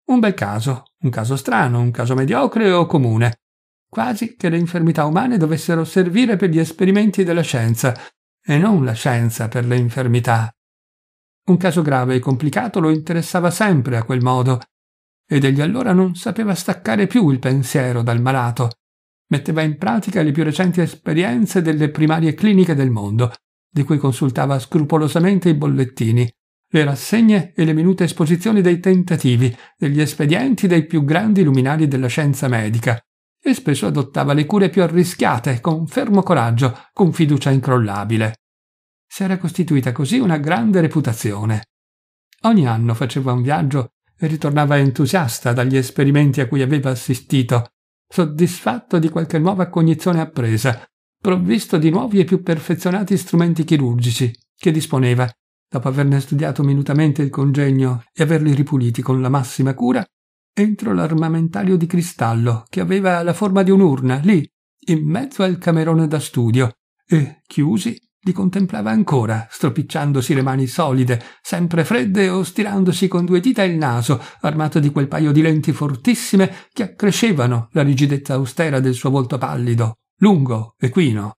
Un bel caso, un caso strano, un caso mediocre o comune. Quasi che le infermità umane dovessero servire per gli esperimenti della scienza e non la scienza per le infermità. Un caso grave e complicato lo interessava sempre a quel modo, ed egli allora non sapeva staccare più il pensiero dal malato. Metteva in pratica le più recenti esperienze delle primarie cliniche del mondo, di cui consultava scrupolosamente i bollettini, le rassegne e le minute esposizioni dei tentativi, degli espedienti dei più grandi luminari della scienza medica, e spesso adottava le cure più arrischiate, con fermo coraggio, con fiducia incrollabile. Si era costituita così una grande reputazione. Ogni anno faceva un viaggio e ritornava entusiasta dagli esperimenti a cui aveva assistito, soddisfatto di qualche nuova cognizione appresa, provvisto di nuovi e più perfezionati strumenti chirurgici che disponeva dopo averne studiato minutamente il congegno e averli ripuliti con la massima cura, entro l'armamentario di cristallo che aveva la forma di un'urna lì, in mezzo al camerone da studio, e, chiusi, li contemplava ancora, stropicciandosi le mani solide, sempre fredde o stirandosi con due dita il naso, armato di quel paio di lenti fortissime che accrescevano la rigidezza austera del suo volto pallido, lungo, equino.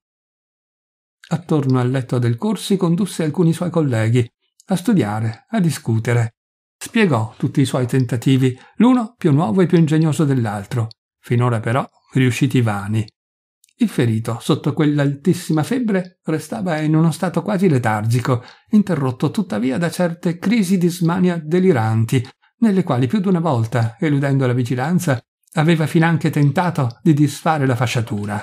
Attorno al letto del Corsi condusse alcuni suoi colleghi a studiare, a discutere. Spiegò tutti i suoi tentativi, l'uno più nuovo e più ingegnoso dell'altro, finora però riusciti vani. Il ferito, sotto quell'altissima febbre, restava in uno stato quasi letargico, interrotto tuttavia da certe crisi di smania deliranti, nelle quali più di una volta, eludendo la vigilanza, aveva finanche tentato di disfare la fasciatura.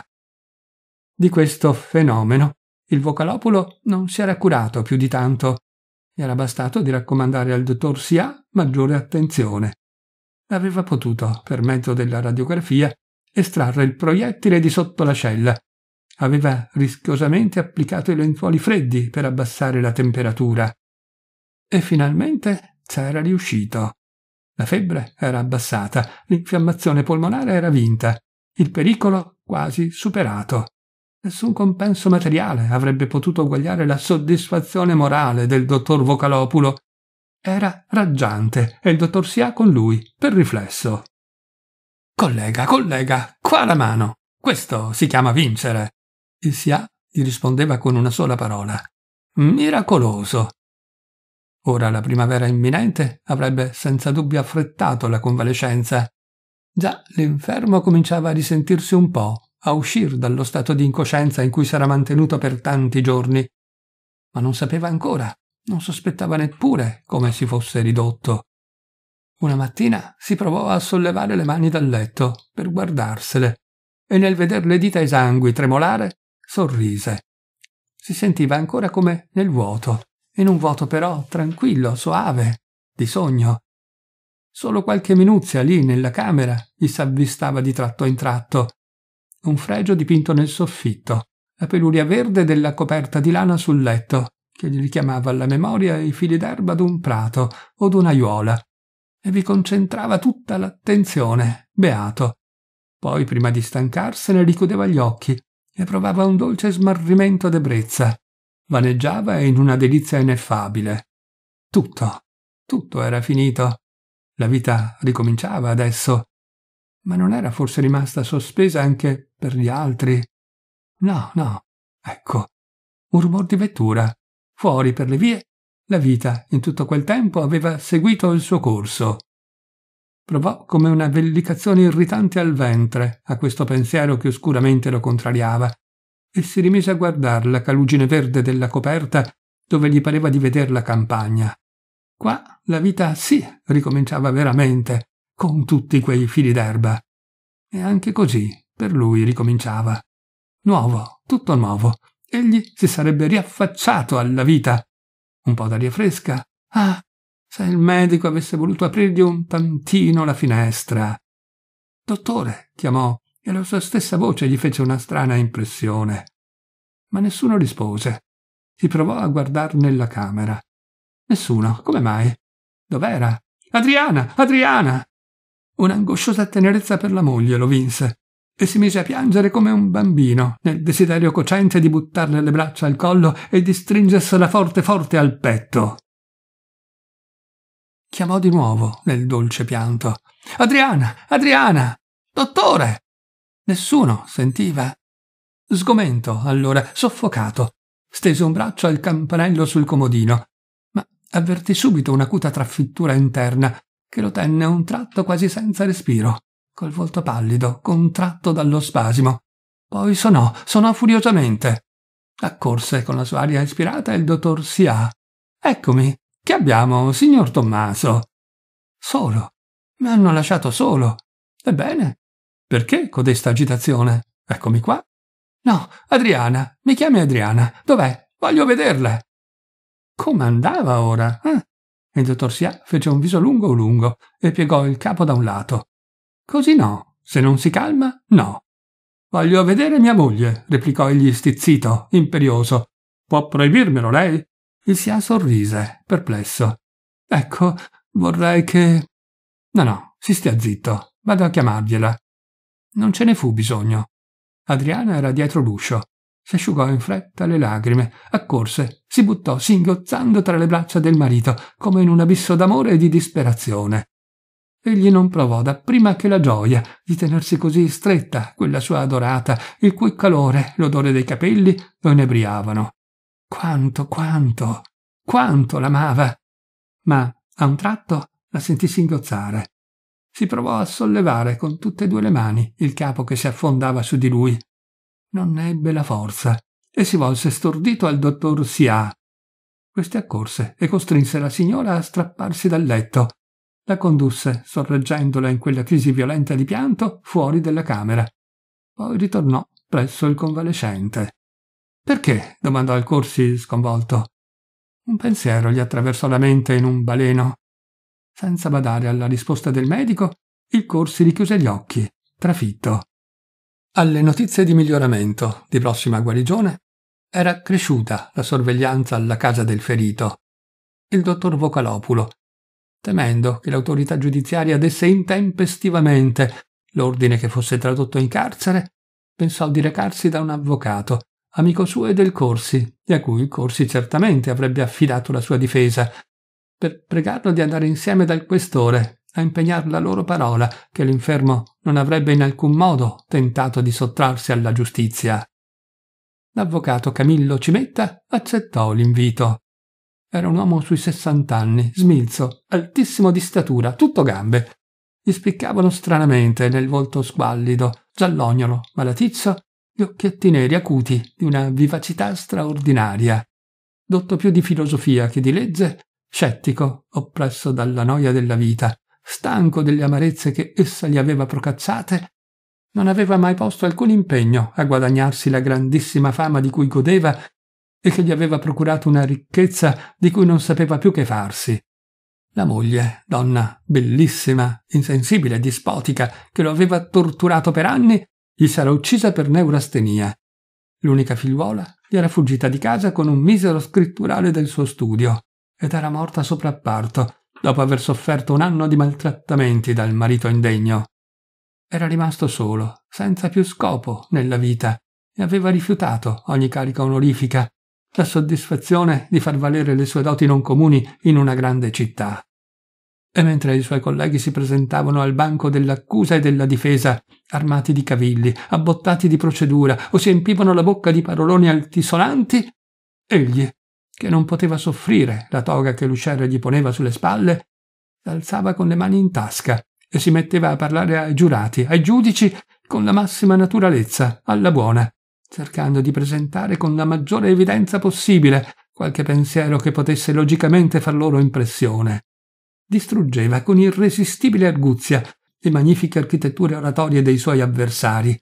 Di questo fenomeno il vocalopolo non si era curato più di tanto. era bastato di raccomandare al dottor Sia maggiore attenzione. Aveva potuto, per mezzo della radiografia, estrarre il proiettile di sotto l'ascella. Aveva rischiosamente applicato i lenzuoli freddi per abbassare la temperatura. E finalmente c'era riuscito. La febbre era abbassata, l'infiammazione polmonare era vinta, il pericolo quasi superato. Nessun compenso materiale avrebbe potuto guagliare la soddisfazione morale del dottor Vocalopulo. Era raggiante e il dottor Sia con lui, per riflesso. Collega, collega, qua la mano. Questo si chiama vincere. Il Sia gli rispondeva con una sola parola. Miracoloso. Ora la primavera imminente avrebbe senza dubbio affrettato la convalescenza. Già l'infermo cominciava a risentirsi un po' a uscir dallo stato di incoscienza in cui s'era mantenuto per tanti giorni, ma non sapeva ancora, non sospettava neppure come si fosse ridotto. Una mattina si provò a sollevare le mani dal letto per guardarsele e nel veder le dita esangui tremolare sorrise. Si sentiva ancora come nel vuoto, in un vuoto però tranquillo, soave, di sogno. Solo qualche minuzia lì nella camera gli s'avvistava di tratto in tratto un fregio dipinto nel soffitto, la peluria verde della coperta di lana sul letto, che gli richiamava alla memoria i fili d'erba d'un prato o d'un'aiuola, e vi concentrava tutta l'attenzione, beato. Poi, prima di stancarsene, richiudeva gli occhi e provava un dolce smarrimento d'ebbrezza. Vaneggiava in una delizia ineffabile. Tutto, tutto era finito. La vita ricominciava adesso. Ma non era forse rimasta sospesa anche per gli altri. No, no, ecco, un rumor di vettura. Fuori per le vie, la vita in tutto quel tempo aveva seguito il suo corso. Provò come una vellicazione irritante al ventre a questo pensiero che oscuramente lo contrariava e si rimise a guardare la calugine verde della coperta dove gli pareva di veder la campagna. Qua la vita sì ricominciava veramente, con tutti quei fili d'erba. E anche così per lui ricominciava. Nuovo, tutto nuovo. Egli si sarebbe riaffacciato alla vita. Un po' d'aria fresca. Ah, se il medico avesse voluto aprirgli un tantino la finestra. Dottore, chiamò, e la sua stessa voce gli fece una strana impressione. Ma nessuno rispose. Si provò a guardar nella camera. Nessuno, come mai? Dov'era? Adriana! Adriana! Un'angosciosa tenerezza per la moglie lo vinse e si mise a piangere come un bambino, nel desiderio cocente di buttarle le braccia al collo e di stringersela forte forte al petto. Chiamò di nuovo nel dolce pianto. Adriana, Adriana, dottore! Nessuno sentiva. Sgomento, allora, soffocato, stese un braccio al campanello sul comodino, ma avvertì subito un'acuta trafittura interna che lo tenne un tratto quasi senza respiro col volto pallido, contratto dallo spasimo. Poi sonò, sonò furiosamente. Accorse con la sua aria ispirata il dottor Sià. Eccomi, che abbiamo, signor Tommaso? Solo. Mi hanno lasciato solo. Ebbene, perché codesta agitazione? Eccomi qua. No, Adriana, mi chiami Adriana. Dov'è? Voglio vederla. Come andava ora? Eh? Il dottor Sia fece un viso lungo lungo e piegò il capo da un lato. Così no. Se non si calma, no. Voglio vedere mia moglie, replicò egli stizzito, imperioso. Può proibirmelo lei? Il Sia sorrise, perplesso. Ecco, vorrei che. No, no, si stia zitto. Vado a chiamargliela. Non ce ne fu bisogno. Adriana era dietro l'uscio. Si asciugò in fretta le lagrime, accorse, si buttò singhiozzando tra le braccia del marito, come in un abisso d'amore e di disperazione egli non provò dapprima che la gioia di tenersi così stretta quella sua adorata, il cui calore, l'odore dei capelli, lo inebriavano. Quanto, quanto, quanto l'amava! Ma a un tratto la sentì singhiozzare. Si provò a sollevare con tutte e due le mani il capo che si affondava su di lui. Non ne ebbe la forza e si volse stordito al dottor Sià. Questi accorse e costrinse la signora a strapparsi dal letto la condusse, sorreggendola in quella crisi violenta di pianto, fuori della camera. Poi ritornò presso il convalescente. Perché? domandò al Corsi sconvolto. Un pensiero gli attraversò la mente in un baleno. Senza badare alla risposta del medico, il Corsi richiuse gli occhi, trafitto. Alle notizie di miglioramento, di prossima guarigione, era cresciuta la sorveglianza alla casa del ferito. Il dottor Vocalopulo temendo che l'autorità giudiziaria desse intempestivamente l'ordine che fosse tradotto in carcere, pensò di recarsi da un avvocato, amico suo e del Corsi, e a cui il Corsi certamente avrebbe affidato la sua difesa, per pregarlo di andare insieme dal questore a impegnar la loro parola che l'infermo non avrebbe in alcun modo tentato di sottrarsi alla giustizia. L'avvocato Camillo Cimetta accettò l'invito. Era un uomo sui sessant'anni, smilzo, altissimo di statura, tutto gambe. Gli spiccavano stranamente nel volto squallido, giallognolo, malatizzo, gli occhietti neri acuti di una vivacità straordinaria. Dotto più di filosofia che di legge, scettico, oppresso dalla noia della vita, stanco delle amarezze che essa gli aveva procacciate, non aveva mai posto alcun impegno a guadagnarsi la grandissima fama di cui godeva e che gli aveva procurato una ricchezza di cui non sapeva più che farsi. La moglie, donna bellissima, insensibile e dispotica, che lo aveva torturato per anni, gli sarà uccisa per neurastenia. L'unica figliuola gli era fuggita di casa con un misero scritturale del suo studio ed era morta soprapparto dopo aver sofferto un anno di maltrattamenti dal marito indegno. Era rimasto solo, senza più scopo nella vita, e aveva rifiutato ogni carica onorifica la soddisfazione di far valere le sue doti non comuni in una grande città. E mentre i suoi colleghi si presentavano al banco dell'accusa e della difesa, armati di cavilli, abbottati di procedura o si empivano la bocca di paroloni altisonanti, egli, che non poteva soffrire la toga che l'usciere gli poneva sulle spalle, alzava con le mani in tasca e si metteva a parlare ai giurati, ai giudici, con la massima naturalezza, alla buona, cercando di presentare con la maggiore evidenza possibile qualche pensiero che potesse logicamente far loro impressione. Distruggeva con irresistibile arguzia le magnifiche architetture oratorie dei suoi avversari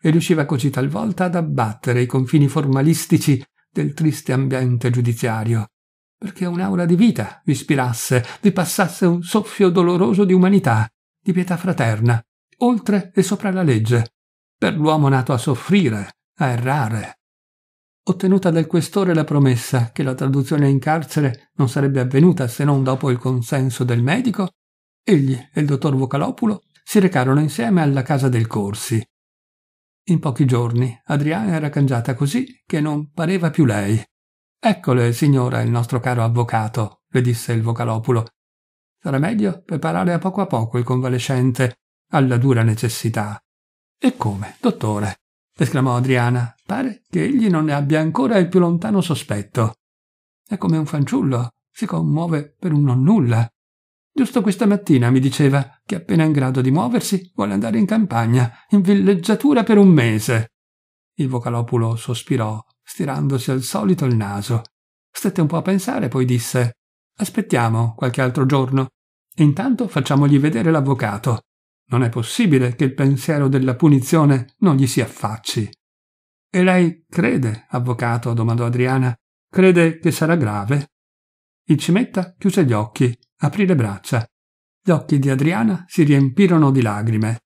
e riusciva così talvolta ad abbattere i confini formalistici del triste ambiente giudiziario, perché un'aura di vita vi ispirasse, vi passasse un soffio doloroso di umanità, di pietà fraterna, oltre e sopra la legge, per l'uomo nato a soffrire, a errare. Ottenuta dal questore la promessa che la traduzione in carcere non sarebbe avvenuta se non dopo il consenso del medico, egli e il dottor Vocalopulo si recarono insieme alla casa del Corsi. In pochi giorni Adriana era cangiata così che non pareva più lei. Eccole, signora, il nostro caro avvocato, le disse il Vocalopulo. Sarà meglio preparare a poco a poco il convalescente alla dura necessità. E come, dottore? esclamò Adriana. Pare che egli non ne abbia ancora il più lontano sospetto. È come un fanciullo, si commuove per un nonnulla. Giusto questa mattina mi diceva che appena in grado di muoversi vuole andare in campagna, in villeggiatura per un mese. Il vocalopulo sospirò, stirandosi al solito il naso. Stette un po' a pensare, poi disse Aspettiamo qualche altro giorno. Intanto facciamogli vedere l'avvocato. Non è possibile che il pensiero della punizione non gli si affacci. E lei crede, avvocato? domandò Adriana. Crede che sarà grave? Il cimetta chiuse gli occhi, aprì le braccia. Gli occhi di Adriana si riempirono di lagrime.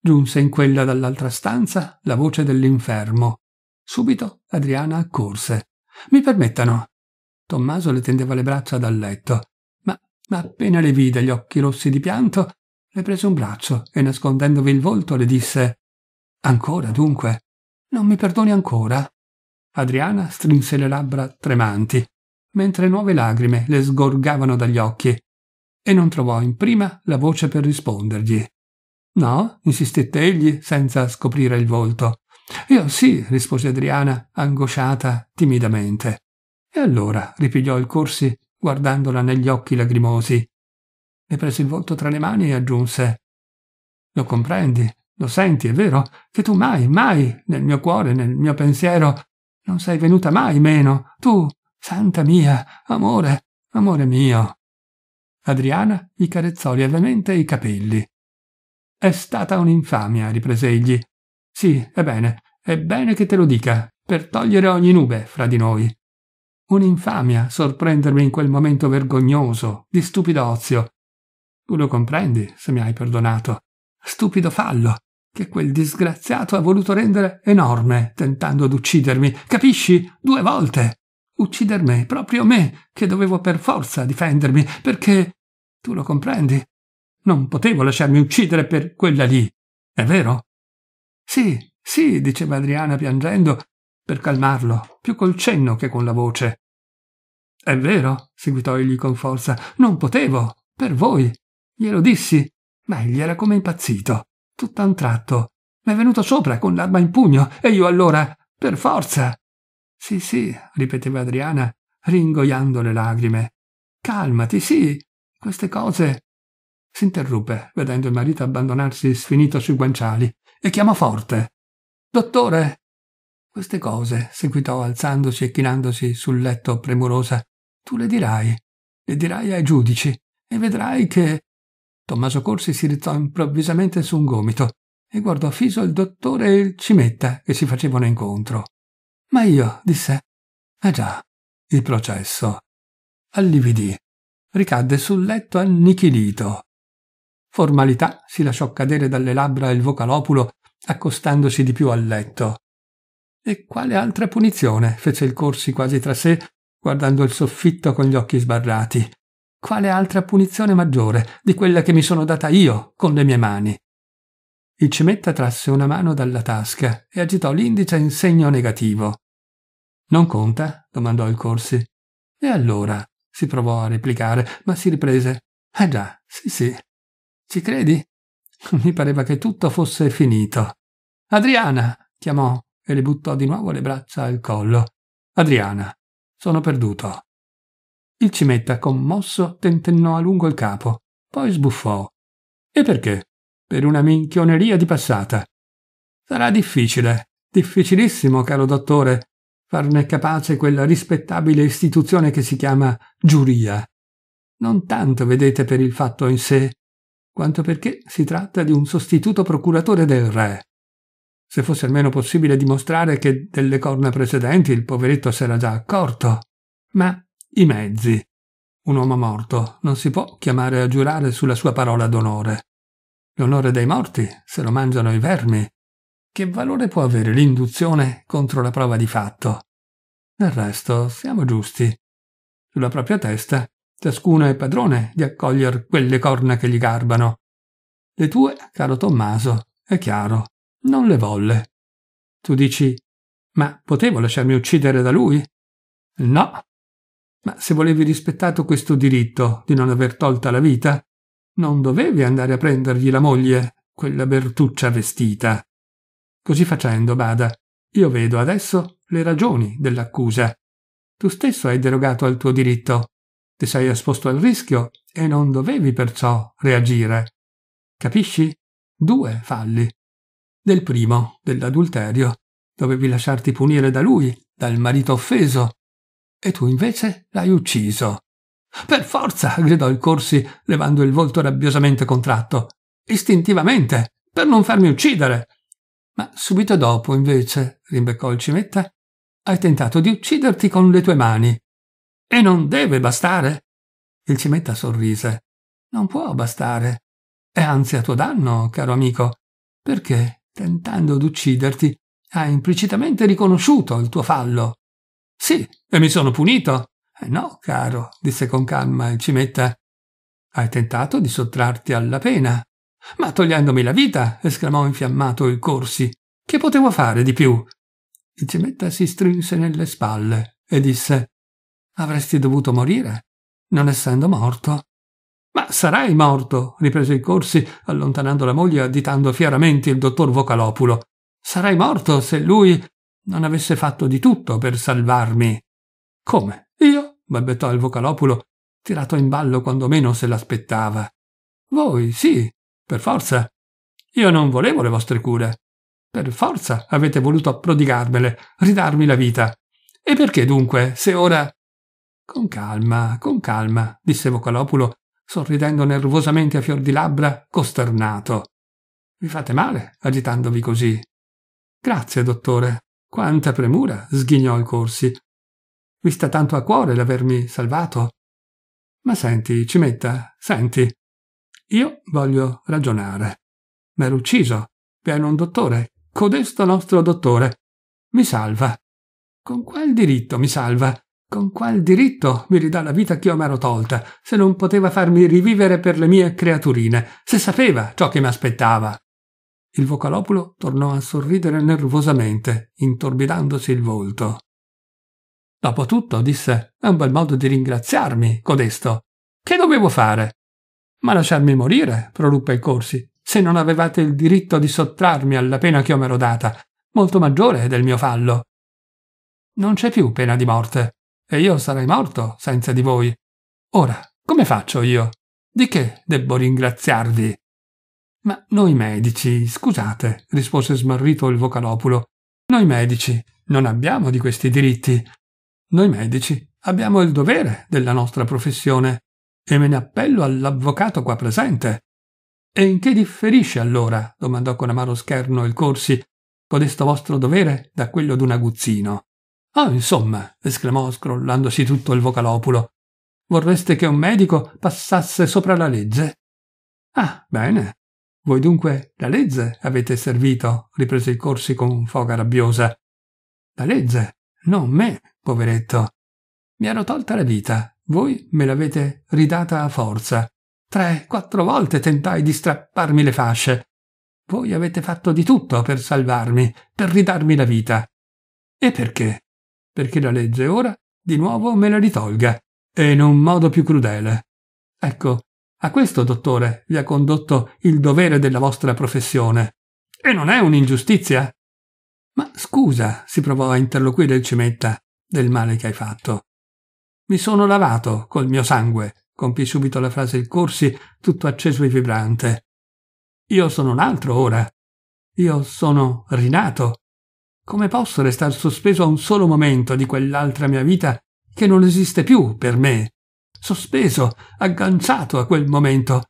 Giunse in quella dall'altra stanza la voce dell'infermo. Subito Adriana accorse. Mi permettano. Tommaso le tendeva le braccia dal letto, ma, ma appena le vide gli occhi rossi di pianto, le prese un braccio e nascondendovi il volto le disse Ancora dunque? Non mi perdoni ancora? Adriana strinse le labbra tremanti, mentre nuove lagrime le sgorgavano dagli occhi, e non trovò in prima la voce per rispondergli. No, insistette egli senza scoprire il volto. Io sì, rispose Adriana, angosciata, timidamente. E allora ripigliò il corsi, guardandola negli occhi lagrimosi le prese il volto tra le mani e aggiunse Lo comprendi, lo senti, è vero, che tu mai, mai, nel mio cuore, nel mio pensiero, non sei venuta mai meno, tu, santa mia, amore, amore mio. Adriana gli carezzò lievemente i capelli. È stata un'infamia, riprese egli. Sì, ebbene, è bene che te lo dica, per togliere ogni nube fra di noi. Un'infamia sorprendermi in quel momento vergognoso, di stupido ozio, tu lo comprendi, se mi hai perdonato. Stupido fallo, che quel disgraziato ha voluto rendere enorme, tentando ad uccidermi. Capisci? Due volte. Uccider me, proprio me, che dovevo per forza difendermi, perché... Tu lo comprendi? Non potevo lasciarmi uccidere per quella lì. È vero? Sì, sì, diceva Adriana piangendo, per calmarlo, più col cenno che con la voce. È vero, seguitò egli con forza, non potevo, per voi, Glielo dissi, ma egli era come impazzito. Tutto a un tratto M'è venuto sopra con l'arma in pugno e io allora, per forza. Sì, sì, ripeteva Adriana, ringoiando le lagrime. Calmati, sì, queste cose. S'interruppe, vedendo il marito abbandonarsi sfinito sui guanciali, e chiamò forte. Dottore! Queste cose, seguitò alzandosi e chinandosi sul letto premurosa, tu le dirai, le dirai ai giudici, e vedrai che Tommaso Corsi si rizzò improvvisamente su un gomito e guardò fiso il dottore e il cimetta che si facevano incontro. Ma io, disse. Ah già, il processo. Allividì. Ricadde sul letto annichilito. Formalità si lasciò cadere dalle labbra il vocalopulo accostandosi di più al letto. E quale altra punizione? fece il Corsi quasi tra sé, guardando il soffitto con gli occhi sbarrati quale altra punizione maggiore di quella che mi sono data io con le mie mani? Il cimetta trasse una mano dalla tasca e agitò l'indice in segno negativo. Non conta? domandò il Corsi. E allora? si provò a replicare, ma si riprese. Ah già, sì sì. Ci credi? Mi pareva che tutto fosse finito. Adriana! chiamò e le buttò di nuovo le braccia al collo. Adriana, sono perduto. Il cimetta, commosso, tentennò a lungo il capo, poi sbuffò. E perché? Per una minchioneria di passata. Sarà difficile, difficilissimo, caro dottore, farne capace quella rispettabile istituzione che si chiama giuria. Non tanto, vedete, per il fatto in sé, quanto perché si tratta di un sostituto procuratore del re. Se fosse almeno possibile dimostrare che delle corna precedenti il poveretto s'era già accorto. Ma i mezzi. Un uomo morto non si può chiamare a giurare sulla sua parola d'onore. L'onore dei morti se lo mangiano i vermi. Che valore può avere l'induzione contro la prova di fatto? Del resto, siamo giusti. Sulla propria testa, ciascuno è padrone di accogliere quelle corna che gli garbano. Le tue, caro Tommaso, è chiaro, non le volle. Tu dici, ma potevo lasciarmi uccidere da lui? No, ma se volevi rispettato questo diritto di non aver tolta la vita, non dovevi andare a prendergli la moglie, quella bertuccia vestita. Così facendo, bada, io vedo adesso le ragioni dell'accusa. Tu stesso hai derogato al tuo diritto, ti sei esposto al rischio e non dovevi perciò reagire. Capisci? Due falli. Del primo, dell'adulterio, dovevi lasciarti punire da lui, dal marito offeso, e tu invece l'hai ucciso. Per forza, gridò il Corsi, levando il volto rabbiosamente contratto. Istintivamente, per non farmi uccidere. Ma subito dopo, invece, rimbeccò il cimetta, hai tentato di ucciderti con le tue mani. E non deve bastare? Il cimetta sorrise. Non può bastare. È anzi a tuo danno, caro amico, perché, tentando di ucciderti, hai implicitamente riconosciuto il tuo fallo. Sì, e mi sono punito. Eh no, caro, disse con calma il cimetta. Hai tentato di sottrarti alla pena. Ma togliendomi la vita, esclamò infiammato il Corsi. Che potevo fare di più? Il cimetta si strinse nelle spalle e disse Avresti dovuto morire, non essendo morto. Ma sarai morto, riprese il Corsi, allontanando la moglie e additando fieramente il dottor Vocalopulo. Sarai morto se lui non avesse fatto di tutto per salvarmi. Come? Io? balbettò il vocalopulo, tirato in ballo quando meno se l'aspettava. Voi, sì, per forza. Io non volevo le vostre cure. Per forza avete voluto prodigarmele, ridarmi la vita. E perché dunque, se ora... Con calma, con calma, disse Vocalopulo, sorridendo nervosamente a fior di labbra, costernato. Vi fate male agitandovi così. Grazie, dottore, quanta premura, sghignò il Corsi. Mi sta tanto a cuore l'avermi salvato. Ma senti, Cimetta, senti. Io voglio ragionare. M'ero ucciso. Viene un dottore, codesto nostro dottore. Mi salva. Con qual diritto mi salva? Con qual diritto mi ridà la vita che io m'ero tolta, se non poteva farmi rivivere per le mie creaturine, se sapeva ciò che mi aspettava? Il vocalopolo tornò a sorridere nervosamente, intorbidandosi il volto. Dopotutto, disse, è un bel modo di ringraziarmi, codesto. Che dovevo fare? Ma lasciarmi morire, proruppe il Corsi, se non avevate il diritto di sottrarmi alla pena che io m'ero data, molto maggiore del mio fallo. Non c'è più pena di morte, e io sarei morto senza di voi. Ora, come faccio io? Di che debbo ringraziarvi? Ma noi medici, scusate, rispose smarrito il vocalopulo. Noi medici non abbiamo di questi diritti. Noi medici abbiamo il dovere della nostra professione e me ne appello all'avvocato qua presente. E in che differisce allora, domandò con amaro scherno il Corsi, codesto vostro dovere da quello d'un aguzzino? oh, insomma, esclamò scrollandosi tutto il vocalopulo. Vorreste che un medico passasse sopra la legge? Ah, bene, voi dunque la legge avete servito, riprese il Corsi con foga rabbiosa. La legge, non me, poveretto. Mi hanno tolta la vita, voi me l'avete ridata a forza. Tre, quattro volte tentai di strapparmi le fasce. Voi avete fatto di tutto per salvarmi, per ridarmi la vita. E perché? Perché la legge ora di nuovo me la ritolga, e in un modo più crudele. Ecco, a questo, dottore, vi ha condotto il dovere della vostra professione. E non è un'ingiustizia? Ma scusa, si provò a interloquire il cimetta, del male che hai fatto. Mi sono lavato col mio sangue, compì subito la frase il Corsi, tutto acceso e vibrante. Io sono un altro ora. Io sono rinato. Come posso restare sospeso a un solo momento di quell'altra mia vita che non esiste più per me? sospeso, agganciato a quel momento,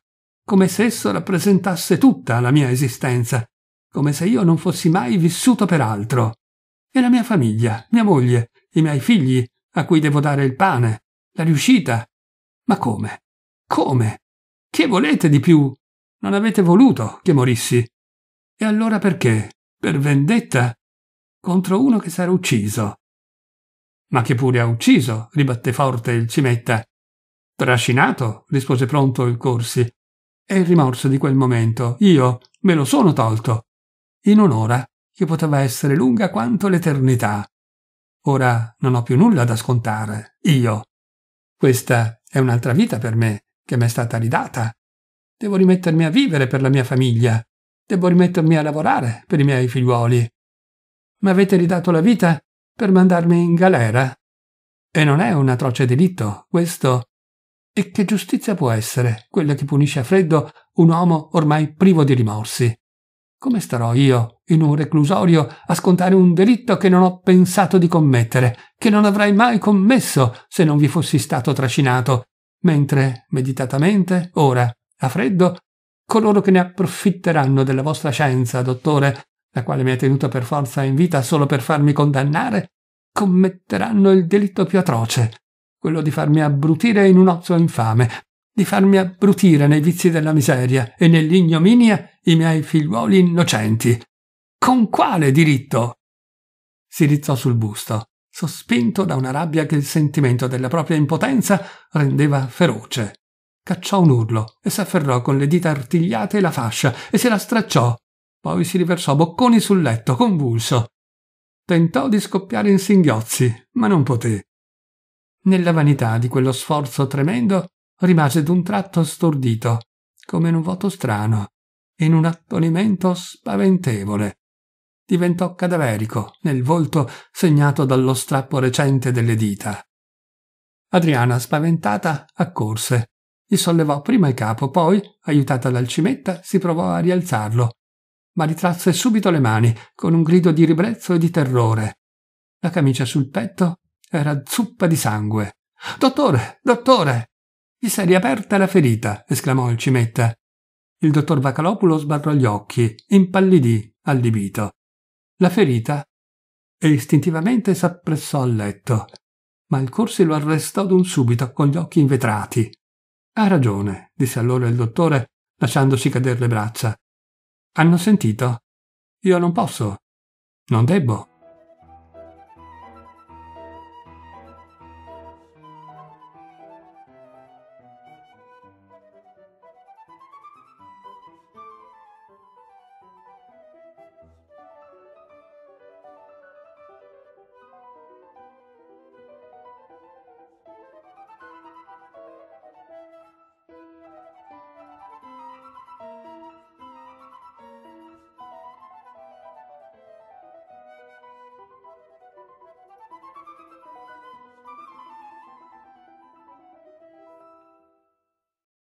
come se esso rappresentasse tutta la mia esistenza, come se io non fossi mai vissuto per altro. E la mia famiglia, mia moglie, i miei figli, a cui devo dare il pane, la riuscita. Ma come? Come? Che volete di più? Non avete voluto che morissi. E allora perché? Per vendetta? Contro uno che sarà ucciso. Ma che pure ha ucciso, ribatté forte il cimetta. Trascinato, rispose pronto il Corsi. E il rimorso di quel momento, io me lo sono tolto. In un'ora che poteva essere lunga quanto l'eternità. Ora non ho più nulla da scontare, io. Questa è un'altra vita per me, che m'è stata ridata. Devo rimettermi a vivere per la mia famiglia. Devo rimettermi a lavorare per i miei figliuoli. Ma avete ridato la vita per mandarmi in galera? E non è un atroce delitto, questo e che giustizia può essere quella che punisce a freddo un uomo ormai privo di rimorsi? Come starò io in un reclusorio a scontare un delitto che non ho pensato di commettere, che non avrei mai commesso se non vi fossi stato trascinato, mentre meditatamente, ora, a freddo, coloro che ne approfitteranno della vostra scienza, dottore, la quale mi ha tenuto per forza in vita solo per farmi condannare, commetteranno il delitto più atroce, quello di farmi abbrutire in un ozzo infame, di farmi abbrutire nei vizi della miseria e nell'ignominia i miei figliuoli innocenti. Con quale diritto? Si rizzò sul busto, sospinto da una rabbia che il sentimento della propria impotenza rendeva feroce. Cacciò un urlo e s'afferrò con le dita artigliate la fascia e se la stracciò. Poi si riversò bocconi sul letto, convulso. Tentò di scoppiare in singhiozzi, ma non poté nella vanità di quello sforzo tremendo, rimase d'un tratto stordito, come in un voto strano, in un attonimento spaventevole. Diventò cadaverico nel volto segnato dallo strappo recente delle dita. Adriana, spaventata, accorse. Gli sollevò prima il capo, poi, aiutata dal cimetta, si provò a rialzarlo, ma ritrasse subito le mani, con un grido di ribrezzo e di terrore. La camicia sul petto era zuppa di sangue. Dottore, dottore! Gli sei riaperta la ferita, esclamò il cimetta. Il dottor Vacalopulo sbarrò gli occhi, impallidì, allibito. La ferita? E istintivamente s'appressò al letto. Ma il Corsi lo arrestò d'un subito con gli occhi invetrati. Ha ragione, disse allora il dottore, lasciandosi cadere le braccia. Hanno sentito? Io non posso. Non debbo.